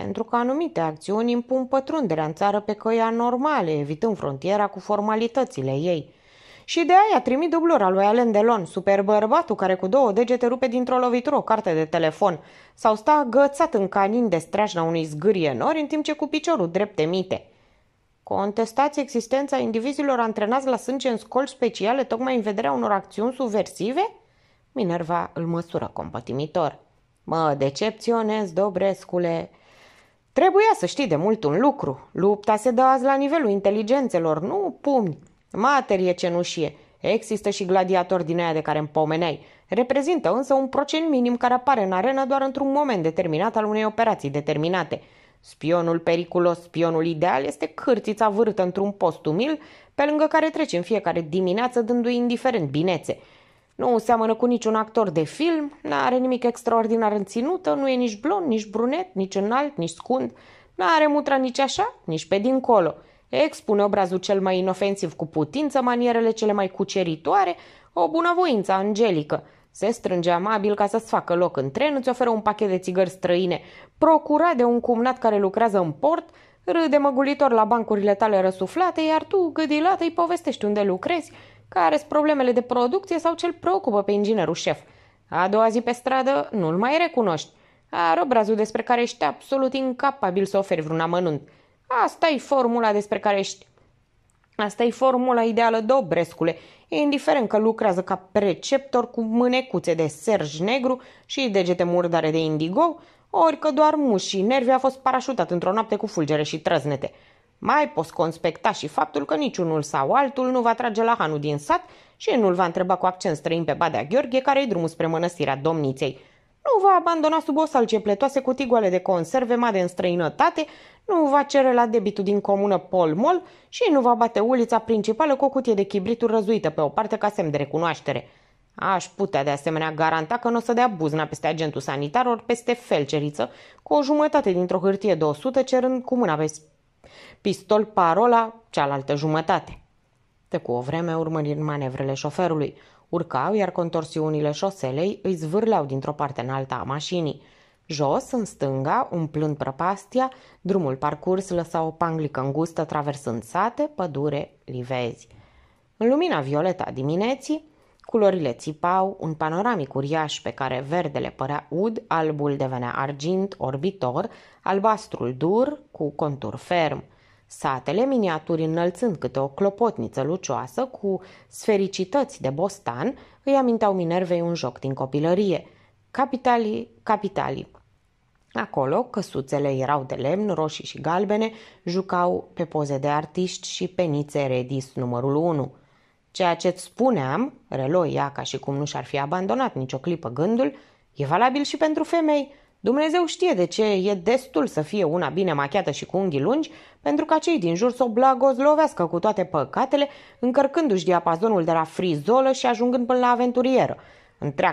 pentru că anumite acțiuni impun pătrunderea în țară pe căi anormale, evitând frontiera cu formalitățile ei. Și de aia trimit dublura lui Alain Delon, super bărbatul care cu două degete rupe dintr-o lovitură o carte de telefon sau sta agățat în canin de streajna unui zgârie nori în timp ce cu piciorul drept emite. Contestați existența indivizilor antrenați la sânge în scoli speciale tocmai în vederea unor acțiuni subversive? Minerva îl măsură compătimitor. Mă decepționez, Dobrescule, Trebuia să știi de mult un lucru. Lupta se dă azi la nivelul inteligențelor, nu pumni. Materie cenușie. Există și gladiatori din aia de care îmi pomeneai. Reprezintă însă un procent minim care apare în arenă doar într-un moment determinat al unei operații determinate. Spionul periculos, spionul ideal, este cârțița vârâtă într-un post umil, pe lângă care treci în fiecare dimineață dându-i indiferent binețe – nu seamănă cu niciun actor de film, nu are nimic extraordinar în ținută, nu e nici blond, nici brunet, nici înalt, nici scund, nu are mutra nici așa, nici pe dincolo. Expune obrazul cel mai inofensiv cu putință, manierele cele mai cuceritoare, o bunăvoință angelică. Se strânge amabil ca să-ți facă loc în tren, îți oferă un pachet de țigări străine, procura de un cumnat care lucrează în port, râde măgulitor la bancurile tale răsuflate, iar tu, gâdilată, îi povestești unde lucrezi, care sunt problemele de producție sau ce-l preocupă pe inginerul șef. A doua zi pe stradă nu-l mai recunoști. Are obrazul despre care ești absolut incapabil să oferi vreun amănunt. Asta e formula despre care ești. Asta e formula ideală, Dobrescule, indiferent că lucrează ca preceptor cu mânecuțe de serj negru și degete murdare de indigo, ori că doar mușii nervi a fost parașutat într-o noapte cu fulgere și trăznete. Mai poți conspecta și faptul că niciunul sau altul nu va trage la hanul din sat și nu-l va întreba cu accent străin pe Badea Gheorghe care-i drumul spre mănăstirea domniței. Nu va abandona sub osal ce pletoase cutigoale de conserve made în străinătate, nu va cere la debitul din comună polmol și nu va bate ulița principală cu o cutie de chibrituri răzuită pe o parte ca semn de recunoaștere. Aș putea de asemenea garanta că nu o să dea buzna peste agentul sanitar ori peste felceriță, cu o jumătate dintr-o hârtie de 100 cerând cu mâna pe pistol parola cealaltă jumătate. De cu o vreme urmărind manevrele șoferului. Urcau, iar contorsiunile șoselei îi zvârleau dintr-o parte în alta a mașinii. Jos, în stânga, umplând prăpastia, drumul parcurs lăsa o panglică îngustă traversând sate, pădure, livezi. În lumina violetă a dimineții, culorile țipau, un panoramic uriaș pe care verdele părea ud, albul devenea argint, orbitor, albastrul dur, cu contur ferm – Satele miniaturi înălțând câte o clopotniță lucioasă cu sfericități de bostan îi aminteau Minervei un joc din copilărie. Capitalii, capitalii. Acolo, căsuțele erau de lemn, roșii și galbene, jucau pe poze de artiști și penițe redis numărul 1. Ceea ce-ți spuneam, reloia ca și cum nu și-ar fi abandonat nicio clipă gândul, e valabil și pentru femei – Dumnezeu știe de ce e destul să fie una bine machiată și cu unghii lungi, pentru ca cei din jur să o blagozlovească cu toate păcatele, încărcându-și diapazonul de la frizolă și ajungând până la aventurieră.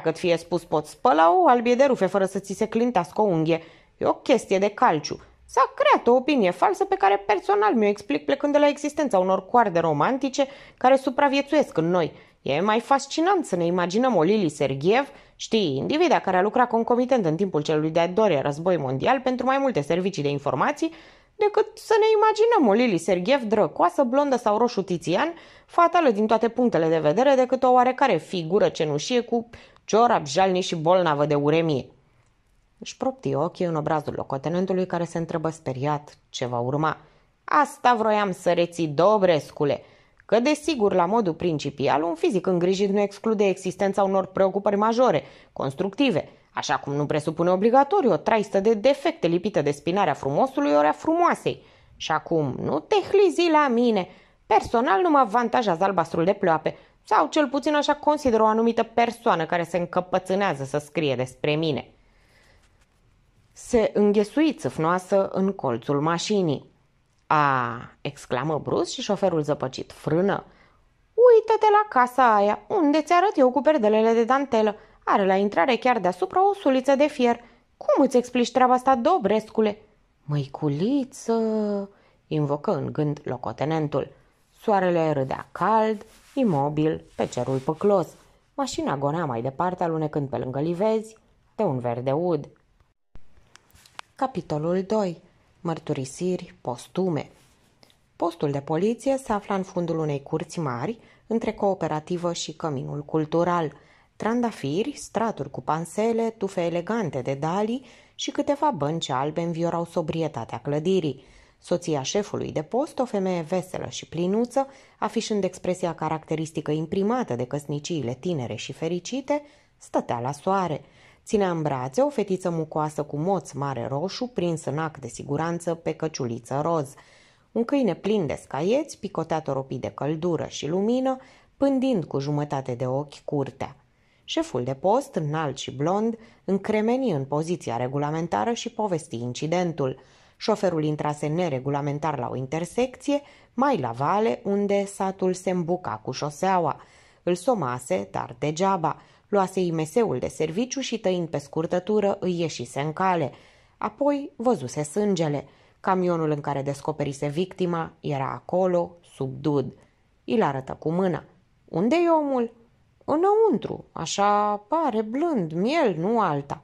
cât fie spus pot spăla o albie de rufe fără să ți se clintească o unghie. E o chestie de calciu. S-a creat o opinie falsă pe care personal mi-o explic plecând de la existența unor coarde romantice care supraviețuiesc în noi. E mai fascinant să ne imaginăm o Lili Sergiev Știi, individa care a lucrat concomitent în timpul celui de-a doilea război mondial pentru mai multe servicii de informații, decât să ne imaginăm o Lili Sergiev drăcoasă, blondă sau roșu tițian, fatală din toate punctele de vedere decât o oarecare figură cenușie cu ciorap jalni și bolnavă de uremie. Își propti ochii în obrazul locotenentului care se întrebă speriat ce va urma. Asta vroiam să reții, Dobrescule!" că, desigur, la modul principial, un fizic îngrijit nu exclude existența unor preocupări majore, constructive, așa cum nu presupune obligatoriu o traistă de defecte lipită de spinarea frumosului ori a frumoasei. Și acum, nu te hlizi la mine! Personal nu mă avantajează albastrul de ploape, sau cel puțin așa consider o anumită persoană care se încăpățânează să scrie despre mine. Se înghesui țâfnoasă în colțul mașinii. A, exclamă brus și șoferul zăpăcit. Frână! Uită-te la casa aia, unde ți arăt eu cu perdelele de dantelă. Are la intrare chiar deasupra o suliță de fier. Cum îți explici treaba asta, Dobrescule? Măiculiță, invocă în gând locotenentul. Soarele râdea cald, imobil, pe cerul păclos. Mașina gonea mai departe, alunecând pe lângă livezi, de un verde ud. Capitolul 2 mărturisiri postume. Postul de poliție se afla în fundul unei curți mari, între cooperativă și căminul cultural, trandafiri, straturi cu pansele, tufe elegante de dalii și câteva bănci albe înviorau sobrietatea clădirii. Soția șefului de post, o femeie veselă și plinuță, afișând expresia caracteristică imprimată de căsniciile tinere și fericite, stătea la soare – Ținea în brațe o fetiță mucoasă cu moț mare roșu, prins în ac de siguranță pe căciuliță roz. Un câine plin de scaieți, picotea toropii de căldură și lumină, pândind cu jumătate de ochi curtea. Șeful de post, înalt și blond, încremeni în poziția regulamentară și povesti incidentul. Șoferul intrase neregulamentar la o intersecție, mai la vale, unde satul se îmbuca cu șoseaua. Îl somase, dar degeaba luase IMS-ul de serviciu și tăind pe scurtătură îi ieșise în cale. Apoi văzuse sângele. Camionul în care descoperise victima era acolo, sub dud. Îl arătă cu mâna. unde e omul?" Înăuntru, așa pare blând, miel, nu alta."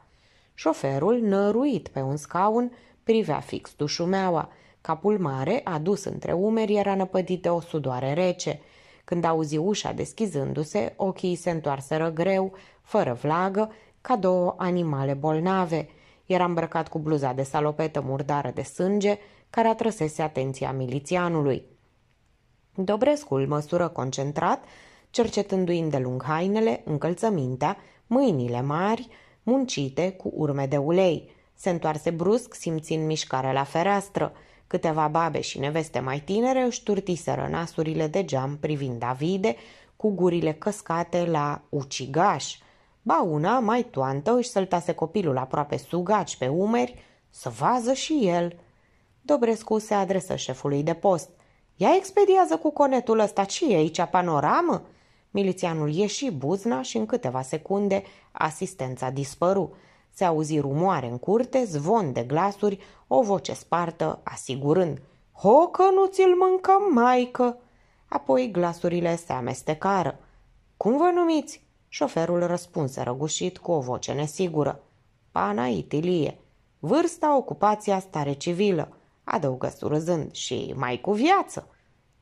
Șoferul, năruit pe un scaun, privea fix dușumeaua. Capul mare, adus între umeri, era năpădit de o sudoare rece – când auzi ușa deschizându-se, ochii se întoarseră greu, fără vlagă, ca două animale bolnave. Era îmbrăcat cu bluza de salopetă murdară de sânge, care atrăsese atenția milițianului. Dobrescul măsură concentrat, cercetându-i îndelung hainele, încălțămintea, mâinile mari, muncite cu urme de ulei. Se întoarse brusc, simțind mișcare la fereastră – Câteva babe și neveste mai tinere își turtiseră nasurile de geam privind Davide, cu gurile căscate la ucigaș. Ba una, mai toantă, își săltase copilul aproape sugaci pe umeri, să vază și el. Dobrescu se adresă șefului de post. Ea expediază cu conetul ăsta ce e aici panoramă?" Milițianul ieși buzna și în câteva secunde asistența dispăru. Se auzi rumoare în curte, zvon de glasuri, o voce spartă, asigurând Ho că nu ți-l mâncăm, maică!" Apoi glasurile se amestecară. Cum vă numiți?" Șoferul răspunse răgușit cu o voce nesigură. Pana Itilie. Vârsta, ocupația, stare civilă. Adăugă surâzând și mai cu viață.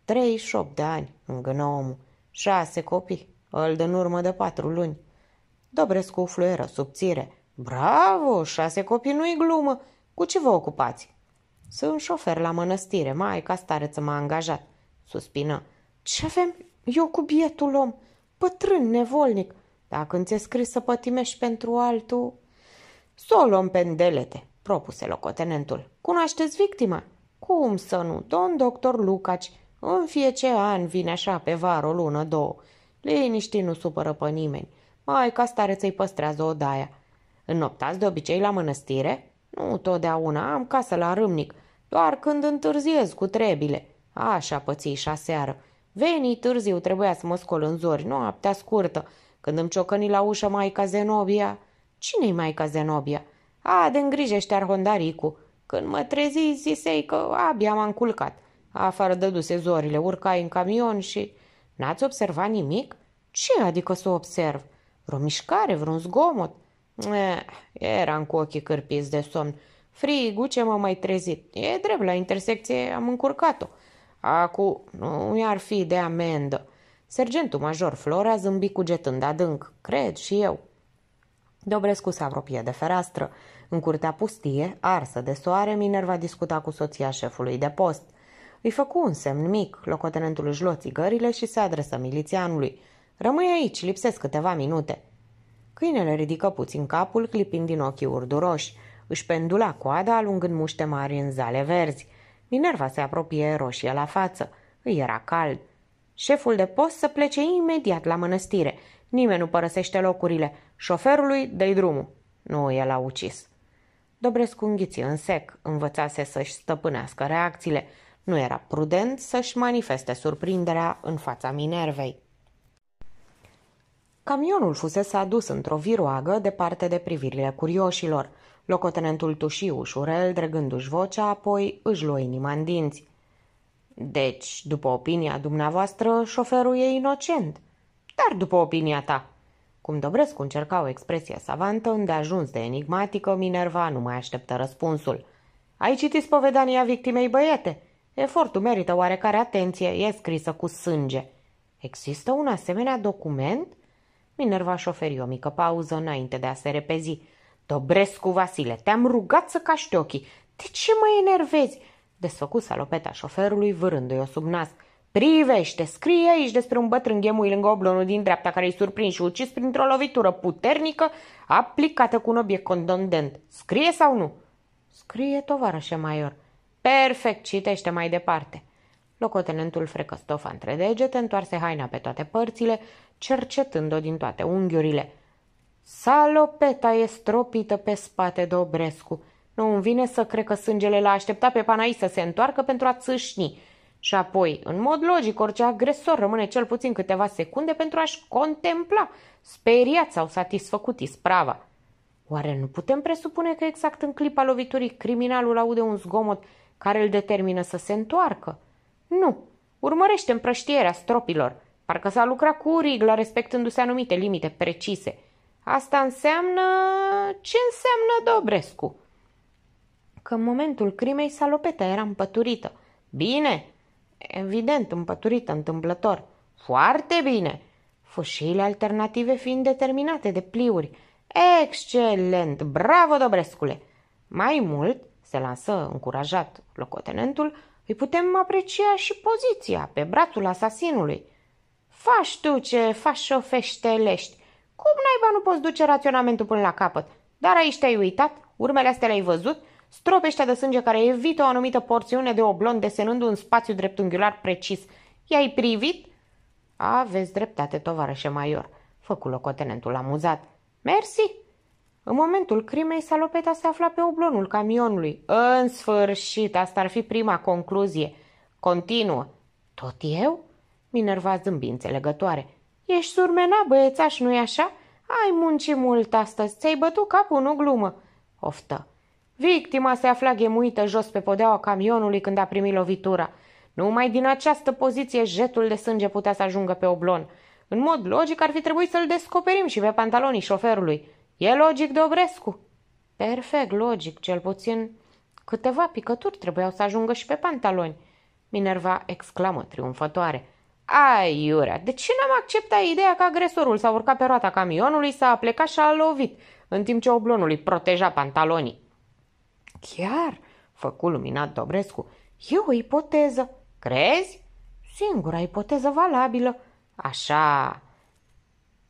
38 de ani, îngână omul. Șase copii, îl de în urmă de patru luni. Dobrescu fluieră subțire. Bravo, șase copii nu-i glumă. Cu ce vă ocupați? Sunt șofer la mănăstire, mai ca stareță m-a angajat. Suspină. Ce avem eu cu bietul om? Pătrân, nevolnic. Dacă îți e scris să pătimești pentru altul... Să o pendelete, propuse locotenentul. Cunoașteți victima? Cum să nu? Domn doctor Lucaci, în fiecare an vine așa pe var o lună, două. Liniștii nu supără pe nimeni. Mai ca stareță-i păstrează odaia. Înnoptați de obicei la mănăstire? Nu totdeauna, am casă la râmnic, doar când întârziez cu trebile. Așa pății și seară. Veni târziu, trebuia să mă scol în zori, noaptea scurtă, când îmi ciocăni la ușă maica Zenobia. Cine-i maica Zenobia? A, de îngrijește arhondaricu. Când mă trezi, zisei că abia m-am culcat. Afară dăduse zorile, urcai în camion și... N-ați observat nimic? Ce adică să observ? Vreo mișcare, vreun zgomot? Eh, era eram cu ochii cârpiți de somn. Frigu ce m-a mai trezit. E drept, la intersecție am încurcat-o. Acu, nu i-ar fi de amendă. Sergentul major Flora zâmbi cugetând adânc. Cred și eu. Dobrescu se apropie de fereastră. În curtea pustie, arsă de soare, Minerva discuta cu soția șefului de post. Îi făcu un semn mic, locotenentul își luă țigările și se adresă milițianului. Rămâi aici, lipsesc câteva minute. Câinele ridică puțin capul, clipind din ochii urduroși. Își pendula coada, alungând muște mari în zale verzi. Minerva se apropie roșie la față. Îi era cald. Șeful de post să plece imediat la mănăstire. Nimeni nu părăsește locurile. Șoferului dă drumul. Nu, el a ucis. Dobrescu înghiți în sec, învățase să-și stăpânească reacțiile. Nu era prudent să-și manifeste surprinderea în fața Minervei. Camionul fusese adus într-o viroagă departe de privirile curioșilor. Locotenentul tuși ușurel, dregându-și vocea, apoi își luă inima în dinți. Deci, după opinia dumneavoastră, șoferul e inocent. Dar după opinia ta. Cum Dobrescu încerca o expresie savantă, îndeajuns de enigmatică, Minerva nu mai așteptă răspunsul. Ai citit spovedania victimei băiete? Efortul merită oarecare atenție, e scrisă cu sânge. Există un asemenea document? Minerva și oferi o mică pauză înainte de a se repezi. Dobrescu Vasile, te-am rugat să caști ochii. De ce mă enervezi? Desfăcu salopeta șoferului, vârându-i-o sub nas. Privește, scrie aici despre un bătrân ghemui lângă oblonul din dreapta care-i surprins și ucis printr-o lovitură puternică aplicată cu un obiect condondent. Scrie sau nu? Scrie, tovarășe maior. Perfect, citește mai departe. Locotenentul frecă stofa între degete, întoarse haina pe toate părțile, cercetând-o din toate unghiurile. Salopeta e stropită pe spate de Obrescu. Nu îmi vine să cred că sângele l-a așteptat pe Panai să se întoarcă pentru a țâșni. Și apoi, în mod logic, orice agresor rămâne cel puțin câteva secunde pentru a-și contempla, speriat sau satisfăcut isprava. Oare nu putem presupune că exact în clipa loviturii criminalul aude un zgomot care îl determină să se întoarcă? Nu. Urmărește împrăștierea stropilor. Parcă s-a lucrat cu rigla respectându-se anumite limite precise. Asta înseamnă... ce înseamnă Dobrescu? Că în momentul crimei salopeta era împăturită. Bine! Evident, împăturită întâmplător. Foarte bine! Fâșiile alternative fiind determinate de pliuri. Excelent! Bravo, Dobrescule! Mai mult, se lansă încurajat locotenentul, îi putem aprecia și poziția pe brațul asasinului. Faci tu ce faci o feștelești. Cum naiba nu poți duce raționamentul până la capăt? Dar aici te-ai uitat, urmele astea le-ai văzut, stropeștea de sânge care evită o anumită porțiune de oblon desenând un spațiu dreptunghiular precis. I-ai privit? Aveți dreptate, tovarășe maior, făcu locotenentul amuzat. Mersi, în momentul crimei, salopeta se afla pe oblonul camionului. În sfârșit, asta ar fi prima concluzie. Continuă. Tot eu? Minerva zâmbind legătoare. Ești surmena, băiețaș, nu-i așa? Ai muncit mult astăzi, ți-ai bătut capul, nu glumă. Oftă. Victima se afla gemuită jos pe podeaua camionului când a primit lovitura. Numai din această poziție jetul de sânge putea să ajungă pe oblon. În mod logic ar fi trebuit să-l descoperim și pe pantalonii șoferului. E logic, Dobrescu?" Perfect logic, cel puțin câteva picături trebuiau să ajungă și pe pantaloni. Minerva exclamă triumfătoare. Ai, iurea, de ce n-am acceptat ideea că agresorul s-a urcat pe roata camionului, s-a plecat și a lovit, în timp ce oblonul îi proteja pantalonii? Chiar, făcu luminat Dobrescu, e o ipoteză. Crezi? Singura ipoteză valabilă. Așa,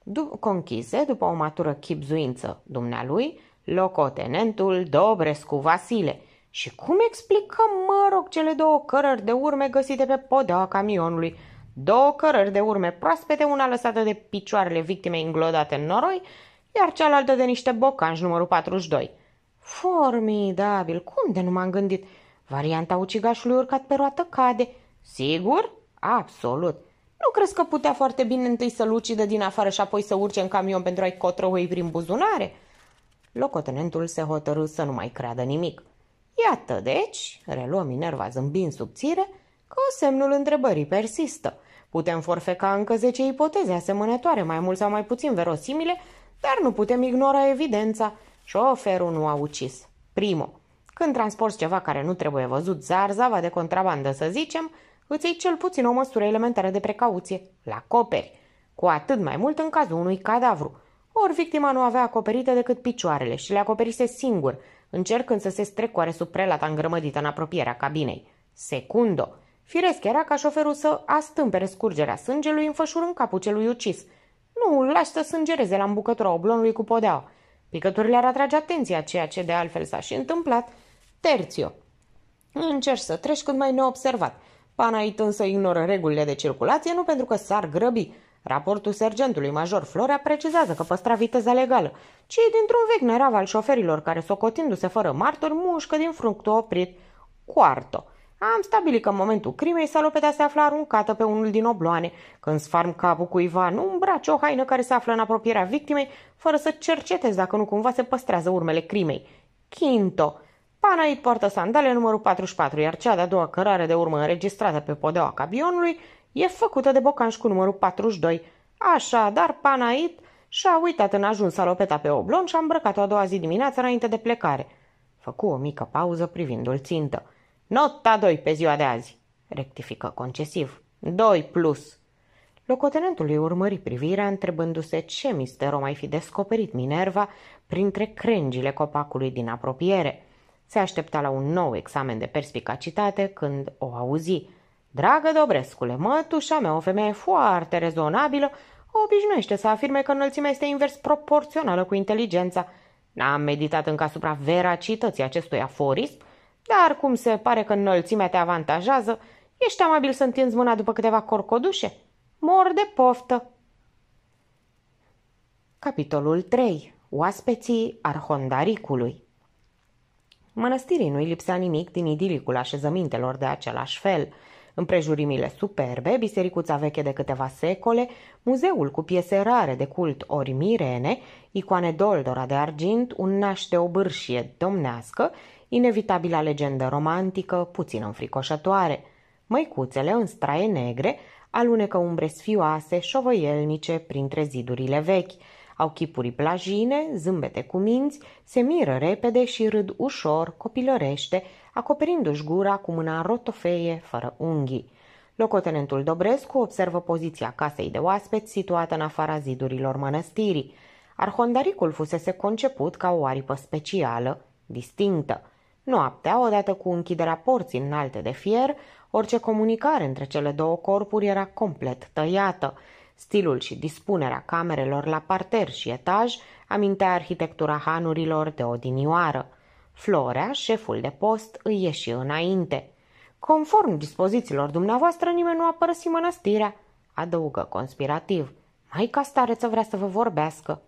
Dup- conchise, după o matură chipzuință dumnealui, locotenentul Dobrescu Vasile. Și cum explicăm, mă rog, cele două cărări de urme găsite pe podea camionului? Două cărări de urme proaspete, una lăsată de picioarele victimei înglodate în noroi, iar cealaltă de niște bocanși numărul 42. Formidabil, cum de nu m-am gândit? Varianta ucigașului urcat pe roată cade. Sigur? Absolut. Nu crezi că putea foarte bine întâi să-l ucidă din afară și apoi să urce în camion pentru a-i cotrăui prin buzunare? Locotenentul se hotărâ să nu mai creadă nimic. Iată, deci, reluă Minerva zâmbind subțire, că semnul întrebării persistă. Putem forfeca încă zece ipoteze asemănătoare, mai mult sau mai puțin verosimile, dar nu putem ignora evidența. Șoferul nu a ucis. Primo, când transporti ceva care nu trebuie văzut, zarzava de contrabandă, să zicem, Îți iei cel puțin o măsură elementară de precauție, la coperi, cu atât mai mult în cazul unui cadavru. Ori victima nu avea acoperite decât picioarele și le acoperise singur, încercând să se strecoare sub prelata îngrămădită în apropierea cabinei. Secundo! Firesc era ca șoferul să astâmpere scurgerea sângelui înfășurând capul celui ucis. Nu îl lași să sângereze la îmbucătura oblonului cu podeaua. Picăturile ar atrage atenția, ceea ce de altfel s-a și întâmplat. Terțio. Încerci să treci cât mai neobservat, Panait însă ignoră regulile de circulație nu pentru că s-ar grăbi. Raportul sergentului major Florea precizează că păstra viteza legală, ci dintr-un vechi nerav al șoferilor care, socotindu-se fără martori, mușcă din fructul oprit. Cuarto. Am stabilit că în momentul crimei salopetea se afla aruncată pe unul din obloane, când sfarm capul cuiva, nu îmbraci o haină care se află în apropierea victimei, fără să cercetezi dacă nu cumva se păstrează urmele crimei. Quinto. Panai poartă sandale numărul 44, iar cea de-a doua cărare de urmă înregistrată pe podeaua cabionului e făcută de bocanș cu numărul 42. dar Panait și-a uitat în ajuns salopeta pe oblon și a îmbrăcat-o a doua zi dimineața înainte de plecare. Făcu o mică pauză privindu-l țintă. Nota 2 pe ziua de azi, rectifică concesiv. 2 plus. Locotenentul îi urmări privirea întrebându-se ce mister o mai fi descoperit Minerva printre crengile copacului din apropiere – se aștepta la un nou examen de perspicacitate când o auzi. Dragă Dobrescule, mătușa mea, o femeie foarte rezonabilă, obișnuiește să afirme că înălțimea este invers proporțională cu inteligența. N-am meditat încă asupra veracității acestui aforism, dar cum se pare că înălțimea te avantajează, ești amabil să întinzi mâna după câteva corcodușe? Mor de poftă! Capitolul 3. Oaspeții Arhondaricului Mănăstirii nu-i lipsea nimic din idilicul așezămintelor de același fel. Împrejurimile superbe, bisericuța veche de câteva secole, muzeul cu piese rare de cult ori mirene, icoane doldora de argint, un naș de obârșie domnească, inevitabila legendă romantică, puțin înfricoșătoare. Măicuțele în straie negre alunecă umbre sfioase, șovăielnice printre zidurile vechi – au chipuri plajine, zâmbete cu minți, se miră repede și râd ușor, copilărește, acoperindu-și gura cu mâna rotofeie, fără unghii. Locotenentul Dobrescu observă poziția casei de oaspeți situată în afara zidurilor mănăstirii. Arhondaricul fusese conceput ca o aripă specială, distinctă. Noaptea, odată cu închiderea porții înalte de fier, orice comunicare între cele două corpuri era complet tăiată. Stilul și dispunerea camerelor la parter și etaj amintea arhitectura hanurilor de odinioară. Florea, șeful de post, îi ieși înainte. Conform dispozițiilor dumneavoastră, nimeni nu a părăsit mănăstirea, adăugă conspirativ. Mai Maica stareță vrea să vă vorbească.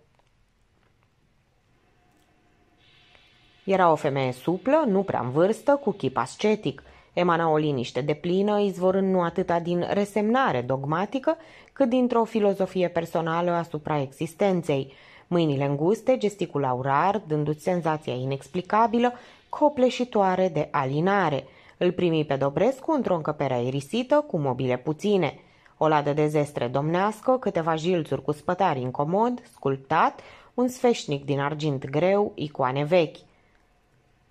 Era o femeie suplă, nu prea în vârstă, cu chip ascetic. Emana o liniște de plină, izvorând nu atâta din resemnare dogmatică, cât dintr-o filozofie personală asupra existenței. Mâinile înguste gesticulau rar, dându-ți senzația inexplicabilă, copleșitoare de alinare. Îl primi pe Dobrescu într-o încăpere aerisită, cu mobile puține. O ladă de zestre domnească, câteva jilțuri cu spătari incomod, sculptat, un sfeșnic din argint greu, icoane vechi.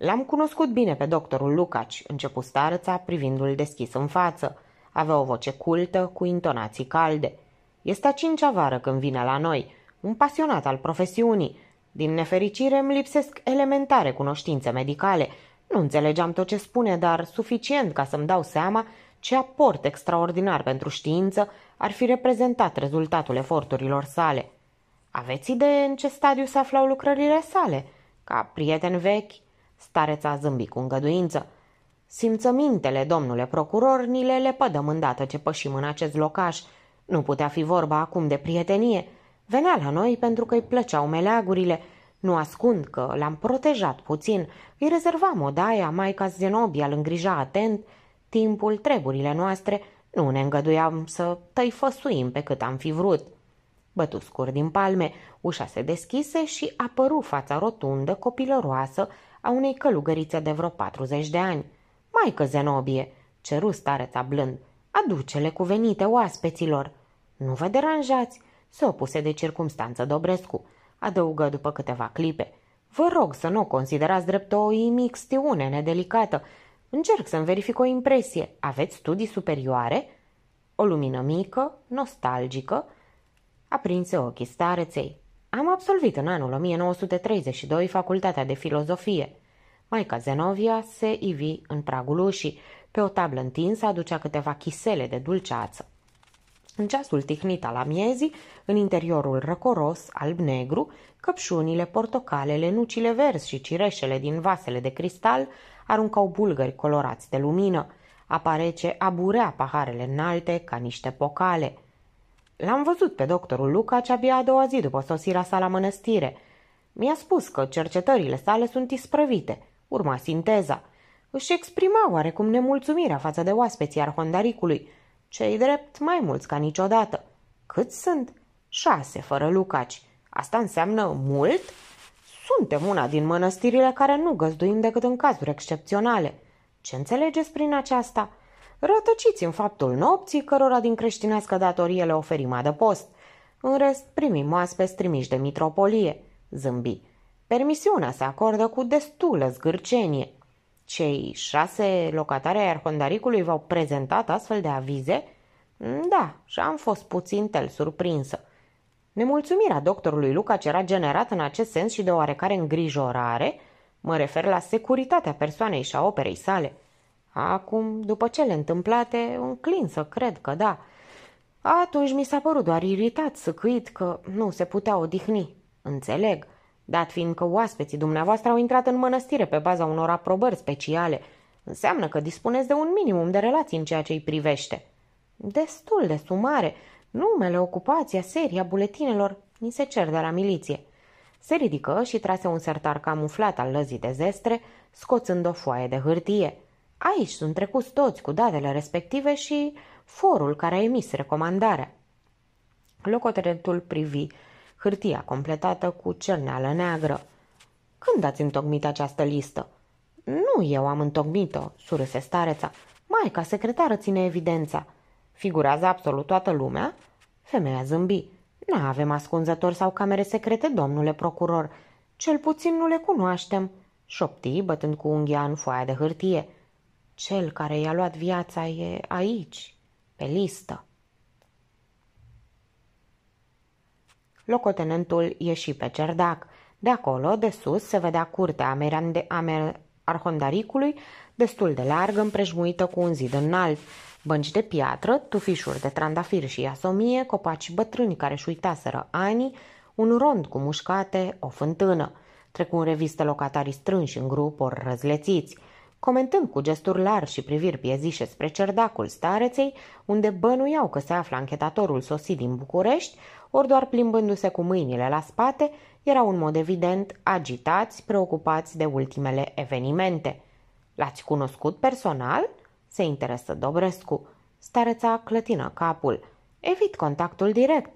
L-am cunoscut bine pe doctorul Lucaci, Început starăța privindul deschis în față. Avea o voce cultă, cu intonații calde. Este a cincea vară când vine la noi, un pasionat al profesiunii. Din nefericire îmi lipsesc elementare cunoștințe medicale. Nu înțelegeam tot ce spune, dar suficient ca să-mi dau seama ce aport extraordinar pentru știință ar fi reprezentat rezultatul eforturilor sale. Aveți idee în ce stadiu se aflau lucrările sale? Ca prieten vechi, Stareța zâmbi cu îngăduință. Simțămintele, domnule procuror, ni le lepădăm îndată ce pășim în acest locaș. Nu putea fi vorba acum de prietenie. Venea la noi pentru că îi plăceau meleagurile. Nu ascund că l-am protejat puțin. Îi rezervam odaia, maica Zenobia îl îngrija atent. Timpul, treburile noastre, nu ne îngăduiam să tăifăsuim pe cât am fi vrut. Bătu scurt din palme, ușa se deschise și apăru fața rotundă, copilăroasă, a unei călugărițe de vreo 40 de ani. Maică Zenobie, ceru stareța blând, aduce-le cuvenite oaspeților. Nu vă deranjați, se opuse de circumstanță Dobrescu, adăugă după câteva clipe. Vă rog să nu o considerați drept o imixtiune nedelicată. Încerc să-mi verific o impresie. Aveți studii superioare? O lumină mică, nostalgică, aprinse ochii stareței. Am absolvit în anul 1932 Facultatea de Filozofie. Maica Zenovia se ivi în pragul ușii. Pe o tablă întinsă aducea câteva chisele de dulceață. În ceasul tihnit al amiezii, în interiorul răcoros, alb-negru, căpșunile, portocalele, nucile verzi și cireșele din vasele de cristal aruncau bulgări colorați de lumină. Aparece aburea paharele înalte ca niște pocale – L-am văzut pe doctorul Luca cea abia a doua zi după sosirea sa la mănăstire. Mi-a spus că cercetările sale sunt isprăvite. Urma sinteza. Își exprima oarecum nemulțumirea față de oaspeții arhondaricului. Cei drept mai mulți ca niciodată. Cât sunt? Șase fără Lucaci. Asta înseamnă mult? Suntem una din mănăstirile care nu găzduim decât în cazuri excepționale. Ce înțelegeți prin aceasta?" Rătăciți în faptul nopții, cărora din creștinească datorie le oferim adăpost. În rest, primim oaspeți trimiși de mitropolie, zâmbi. Permisiunea se acordă cu destulă zgârcenie. Cei șase locatari ai arhondaricului v-au prezentat astfel de avize? Da, și am fost puțin tel surprinsă. Nemulțumirea doctorului Luca era generată în acest sens și de oarecare îngrijorare, mă refer la securitatea persoanei și a operei sale – Acum, după cele întâmplate, înclin să cred că da. Atunci mi s-a părut doar iritat, săcâit că nu se putea odihni. Înțeleg, dat fiind că oaspeții dumneavoastră au intrat în mănăstire pe baza unor aprobări speciale. Înseamnă că dispuneți de un minimum de relații în ceea ce îi privește. Destul de sumare, numele, ocupația, seria buletinelor, ni se cer de la miliție. Se ridică și trase un sertar camuflat al lăzii de zestre, scoțând o foaie de hârtie – Aici sunt trecuți toți cu datele respective și forul care a emis recomandarea. Locotenentul privi hârtia completată cu cerneală neagră. Când ați întocmit această listă? Nu eu am întocmit-o, surâse stareța. Maica secretară ține evidența. Figurează absolut toată lumea? Femeia zâmbi. Nu avem ascunzători sau camere secrete, domnule procuror. Cel puțin nu le cunoaștem, șopti, bătând cu unghia în foaia de hârtie. Cel care i-a luat viața e aici, pe listă. Locotenentul ieși pe cerdac. De acolo, de sus, se vedea curtea de amer, arhondaricului, destul de largă, împrejmuită cu un zid înalt, bănci de piatră, tufișuri de trandafir și asomie, copaci bătrâni care își uitaseră ani, un rond cu mușcate, o fântână. Trecu în revistă locatarii strânși în grup, ori răzlețiți – comentând cu gesturi largi și priviri piezișe spre cerdacul stareței, unde bănuiau că se afla închetatorul sosit din București, ori doar plimbându-se cu mâinile la spate, erau în mod evident agitați, preocupați de ultimele evenimente. L-ați cunoscut personal?" se interesă Dobrescu. Stareța clătină capul. Evit contactul direct.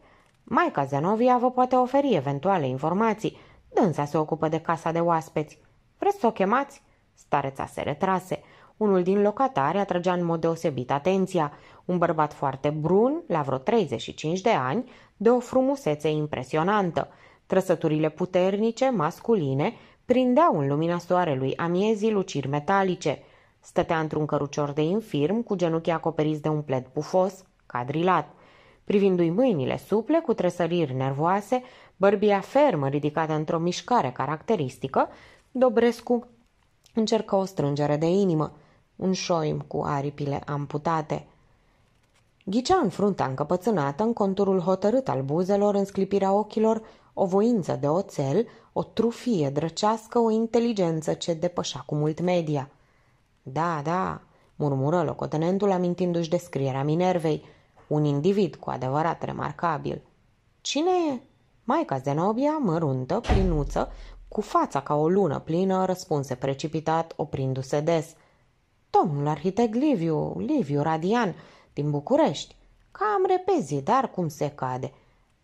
Maica Zenovia vă poate oferi eventuale informații. Dânsa se ocupă de casa de oaspeți. Vreți să o chemați? Stareța se retrase. Unul din locatari atragea în mod deosebit atenția. Un bărbat foarte brun, la vreo 35 de ani, de o frumusețe impresionantă. Trăsăturile puternice, masculine, prindeau în lumina soarelui amiezii luciri metalice. Stătea într-un cărucior de infirm, cu genunchii acoperiți de un pled pufos, cadrilat. Privindu-i mâinile suple, cu tresăriri nervoase, bărbia fermă ridicată într-o mișcare caracteristică, Dobrescu Încercă o strângere de inimă, un șoim cu aripile amputate. Ghicea în fruntea încăpățânată, în conturul hotărât al buzelor, în sclipirea ochilor, o voință de oțel, o trufie drăcească, o inteligență ce depășea cu mult media. Da, da, murmură locotenentul amintindu-și descrierea Minervei, un individ cu adevărat remarcabil. Cine e? Maica Zenobia, măruntă, plinuță, cu fața ca o lună plină, răspunse precipitat, oprindu-se des. Domnul arhitect Liviu, Liviu Radian, din București. Cam repezi, dar cum se cade.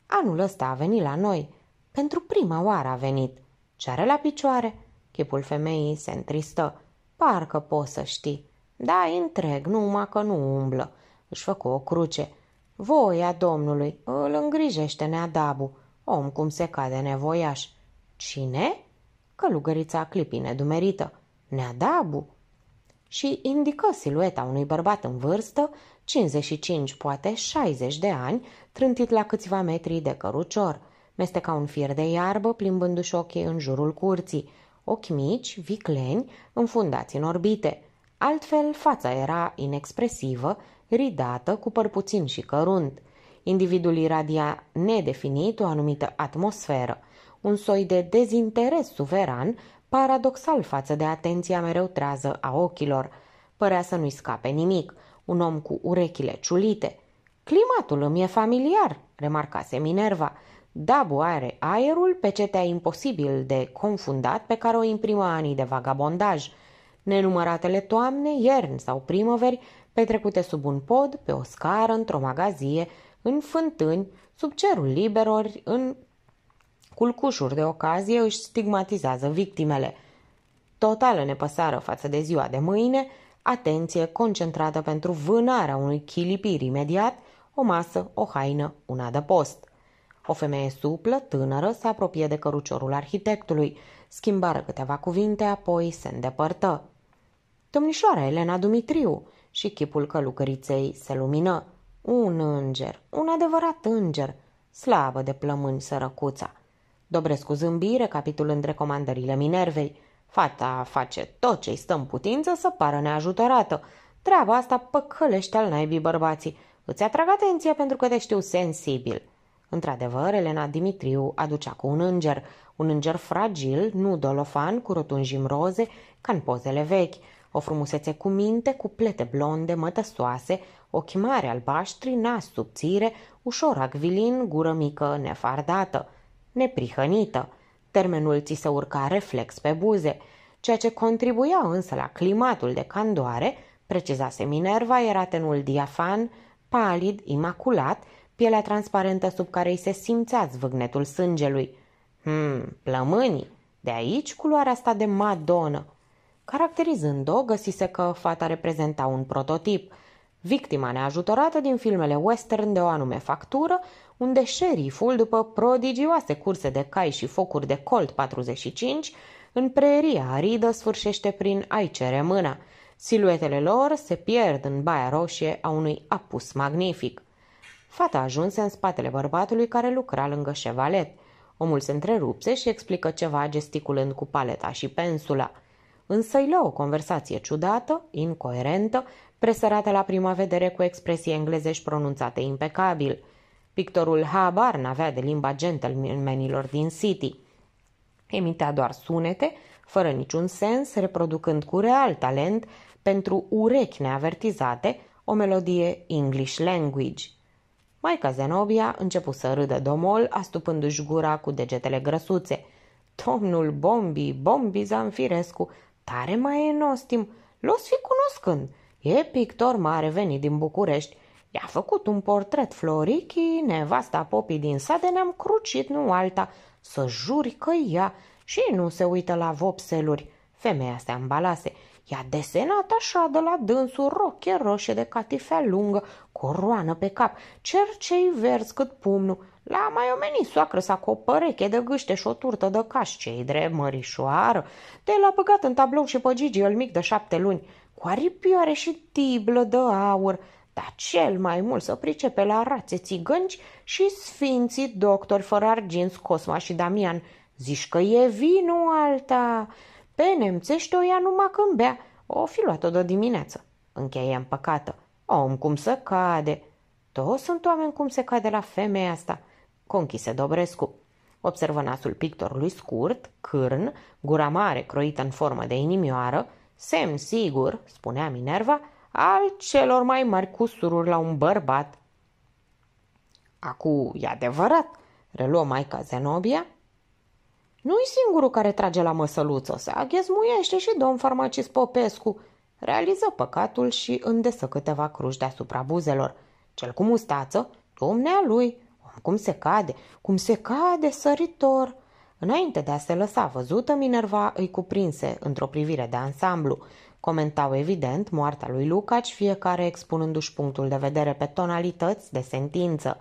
Anul ăsta a venit la noi. Pentru prima oară a venit. Ce are la picioare? Chipul femeii se întristă. Parcă poți să știi. Da, întreg, numai că nu umblă. Își făcu o cruce. Voia domnului îl îngrijește neadabu, om cum se cade nevoiaș. Cine? Călugărița clipi nedumerită. Neadabu. Și indică silueta unui bărbat în vârstă, 55, poate 60 de ani, trântit la câțiva metri de cărucior. Mesteca un fir de iarbă, plimbându-și ochii în jurul curții. Ochi mici, vicleni, înfundați în orbite. Altfel, fața era inexpresivă, ridată, cu păr puțin și cărunt. Individul iradia nedefinit o anumită atmosferă – un soi de dezinteres suveran, paradoxal față de atenția mereu trează a ochilor. Părea să nu-i scape nimic, un om cu urechile ciulite. Climatul îmi e familiar, remarcase Minerva. Dabu are aerul, pe cetea imposibil de confundat pe care o imprimă anii de vagabondaj. Nenumăratele toamne, ierni sau primăveri, petrecute sub un pod, pe o scară, într-o magazie, în fântâni, sub cerul liberor în culcușuri de ocazie își stigmatizează victimele. Totală nepăsară față de ziua de mâine, atenție concentrată pentru vânarea unui chilipir imediat, o masă, o haină, un adăpost. O femeie suplă, tânără, se apropie de căruciorul arhitectului, schimbară câteva cuvinte, apoi se îndepărtă. Domnișoara Elena Dumitriu și chipul călucăriței se lumină. Un înger, un adevărat înger, slabă de plămâni sărăcuța. Dobrescu zâmbi, recapitulând recomandările Minervei. Fata face tot ce-i stă în putință să pară neajutorată. Treaba asta păcălește al naibii bărbații. Îți atrag atenția pentru că te știu sensibil. Într-adevăr, Elena Dimitriu aducea cu un înger, un înger fragil, nu dolofan, cu rotunjim roze, ca în pozele vechi, o frumusețe cu minte, cu plete blonde, mătăsoase, ochi mari albaștri, nas subțire, ușor acvilin, gură mică, nefardată – neprihănită. Termenul ți se urca reflex pe buze, ceea ce contribuia însă la climatul de candoare, precizase Minerva, era tenul diafan, palid, imaculat, pielea transparentă sub care îi se simțea zvâgnetul sângelui. Hmm, plămânii! De aici culoarea asta de madonă. Caracterizând-o, găsise că fata reprezenta un prototip – victima neajutorată din filmele western de o anume factură, unde șeriful, după prodigioase curse de cai și focuri de Colt 45, în preeria aridă sfârșește prin a-i cere mâna. Siluetele lor se pierd în baia roșie a unui apus magnific. Fata ajunse în spatele bărbatului care lucra lângă șevalet. Omul se întrerupse și explică ceva gesticulând cu paleta și pensula. Însă îi lua o conversație ciudată, incoerentă, presărată la prima vedere cu expresii englezești pronunțate impecabil – Pictorul habar n-avea de limba gentlemanilor din City. Emitea doar sunete, fără niciun sens, reproducând cu real talent, pentru urechi neavertizate, o melodie English language. Maica Zenobia începu să râdă domol, astupându-și gura cu degetele grăsuțe. Domnul Bombi, Bombi Zanfirescu, tare mai e nostim, l-o fi cunoscând. E pictor mare venit din București, I-a făcut un portret Florichii, nevasta popii din sat, ne-am crucit, nu alta, să juri că ea și nu se uită la vopseluri. Femeia se ambalase. I-a desenat așa de la dânsul roche roșie de catifea lungă, coroană pe cap, cercei verzi cât pumnul. L-a mai omenit soacră sa cu o păreche de gâște și o turtă de caș, cei drept mărișoară. De l-a băgat în tablou și pe Gigi, el mic de șapte luni, cu aripioare și tiblă de aur, dar cel mai mult să pricepe la rațe țigănci și sfinții doctori fără arginți Cosma și Damian. Zici că e vinul alta. Pe nemțește o ia numai când bea. O fi luat-o de dimineață. Încheie împăcată. Om cum să cade. Toți sunt oameni cum se cade la femeia asta. Conchise Dobrescu. Observă nasul pictorului scurt, cârn, gura mare croită în formă de inimioară, semn sigur, spunea Minerva, al celor mai mari cusururi la un bărbat. Acu, e adevărat, reluă maica Zenobia. Nu-i singurul care trage la măsăluță, se aghezmuiește și domn farmacist Popescu. Realiză păcatul și îndesă câteva cruși deasupra buzelor. Cel cu mustață, domnea lui, om cum se cade, cum se cade săritor. Înainte de a se lăsa văzută, Minerva îi cuprinse într-o privire de ansamblu. Comentau evident moartea lui Lucaci, fiecare expunându-și punctul de vedere pe tonalități de sentință.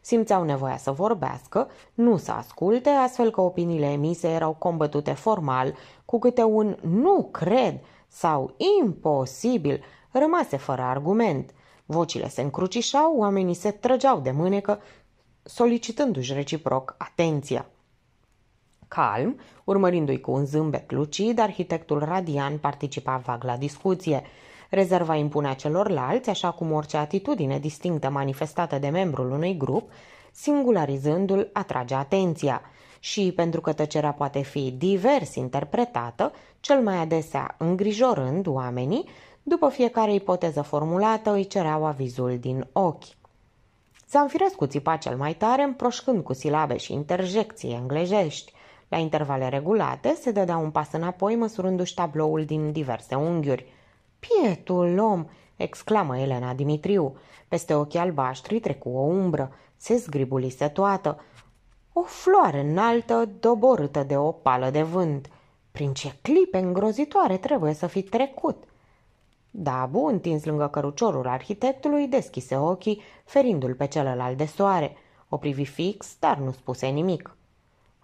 Simțeau nevoia să vorbească, nu să asculte, astfel că opiniile emise erau combătute formal cu câte un nu cred sau imposibil rămase fără argument. Vocile se încrucișau, oamenii se trăgeau de mânecă, solicitându-și reciproc atenția. Calm, urmărindu-i cu un zâmbet lucid, arhitectul radian participa vag la discuție. Rezerva impunea celorlalți, așa cum orice atitudine distinctă manifestată de membrul unui grup, singularizându-l atrage atenția. Și pentru că tăcerea poate fi divers interpretată, cel mai adesea îngrijorând oamenii, după fiecare ipoteză formulată îi cereau avizul din ochi. Zamfirescu țipa cel mai tare, împroșcând cu silabe și interjecții englejești – la intervale regulate se dădea un pas înapoi măsurându-și tabloul din diverse unghiuri. Pietul om!" exclamă Elena Dimitriu. Peste ochii albaștri trecu o umbră. Se zgribulise toată. O floare înaltă, doborâtă de o pală de vânt. Prin ce clipe îngrozitoare trebuie să fi trecut!" Dabu, întins lângă căruciorul arhitectului, deschise ochii, ferindu-l pe celălalt de soare. O privi fix, dar nu spuse nimic.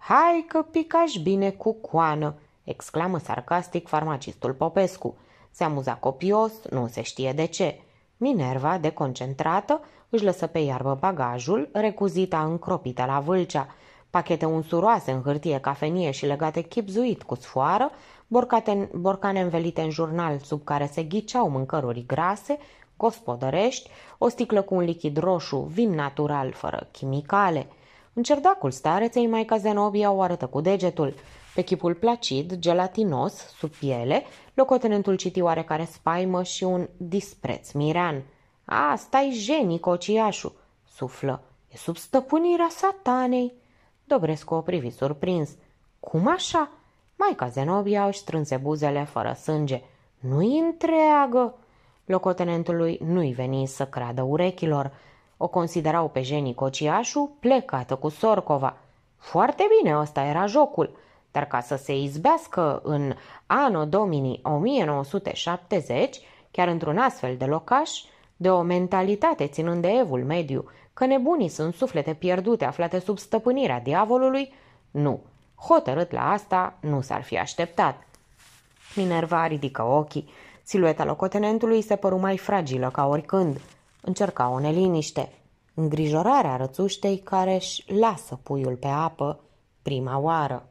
Hai că picași bine cu coană!" exclamă sarcastic farmacistul Popescu. Se amuza copios, nu se știe de ce. Minerva, deconcentrată, își lăsă pe iarbă bagajul, recuzita încropită la vâlcea. Pachete unsuroase în hârtie cafenie și legate chipzuit cu sfoară, borcate, borcane învelite în jurnal sub care se ghiceau mâncăruri grase, gospodărești, o sticlă cu un lichid roșu, vin natural fără chimicale – în cerdacul stareței, maica Zenobia o arătă cu degetul. Pe chipul placid, gelatinos, sub piele, locotenentul citi oarecare spaimă și un dispreț mirean. A, stai jenic, ociașu!" suflă. E sub stăpânirea satanei!" Dobrescu o privi surprins. Cum așa?" Maica Zenobia își strânse buzele fără sânge. Nu-i întreagă!" Locotenentului nu-i veni să creadă urechilor. O considerau pe Jenny Cociașu plecată cu Sorcova. Foarte bine, ăsta era jocul, dar ca să se izbească în anul dominii 1970, chiar într-un astfel de locaș, de o mentalitate ținând de evul mediu, că nebunii sunt suflete pierdute aflate sub stăpânirea diavolului, nu. Hotărât la asta, nu s-ar fi așteptat. Minerva ridică ochii. Silueta locotenentului se păru mai fragilă ca oricând. Încerca o neliniște, îngrijorarea rățuștei care își lasă puiul pe apă prima oară.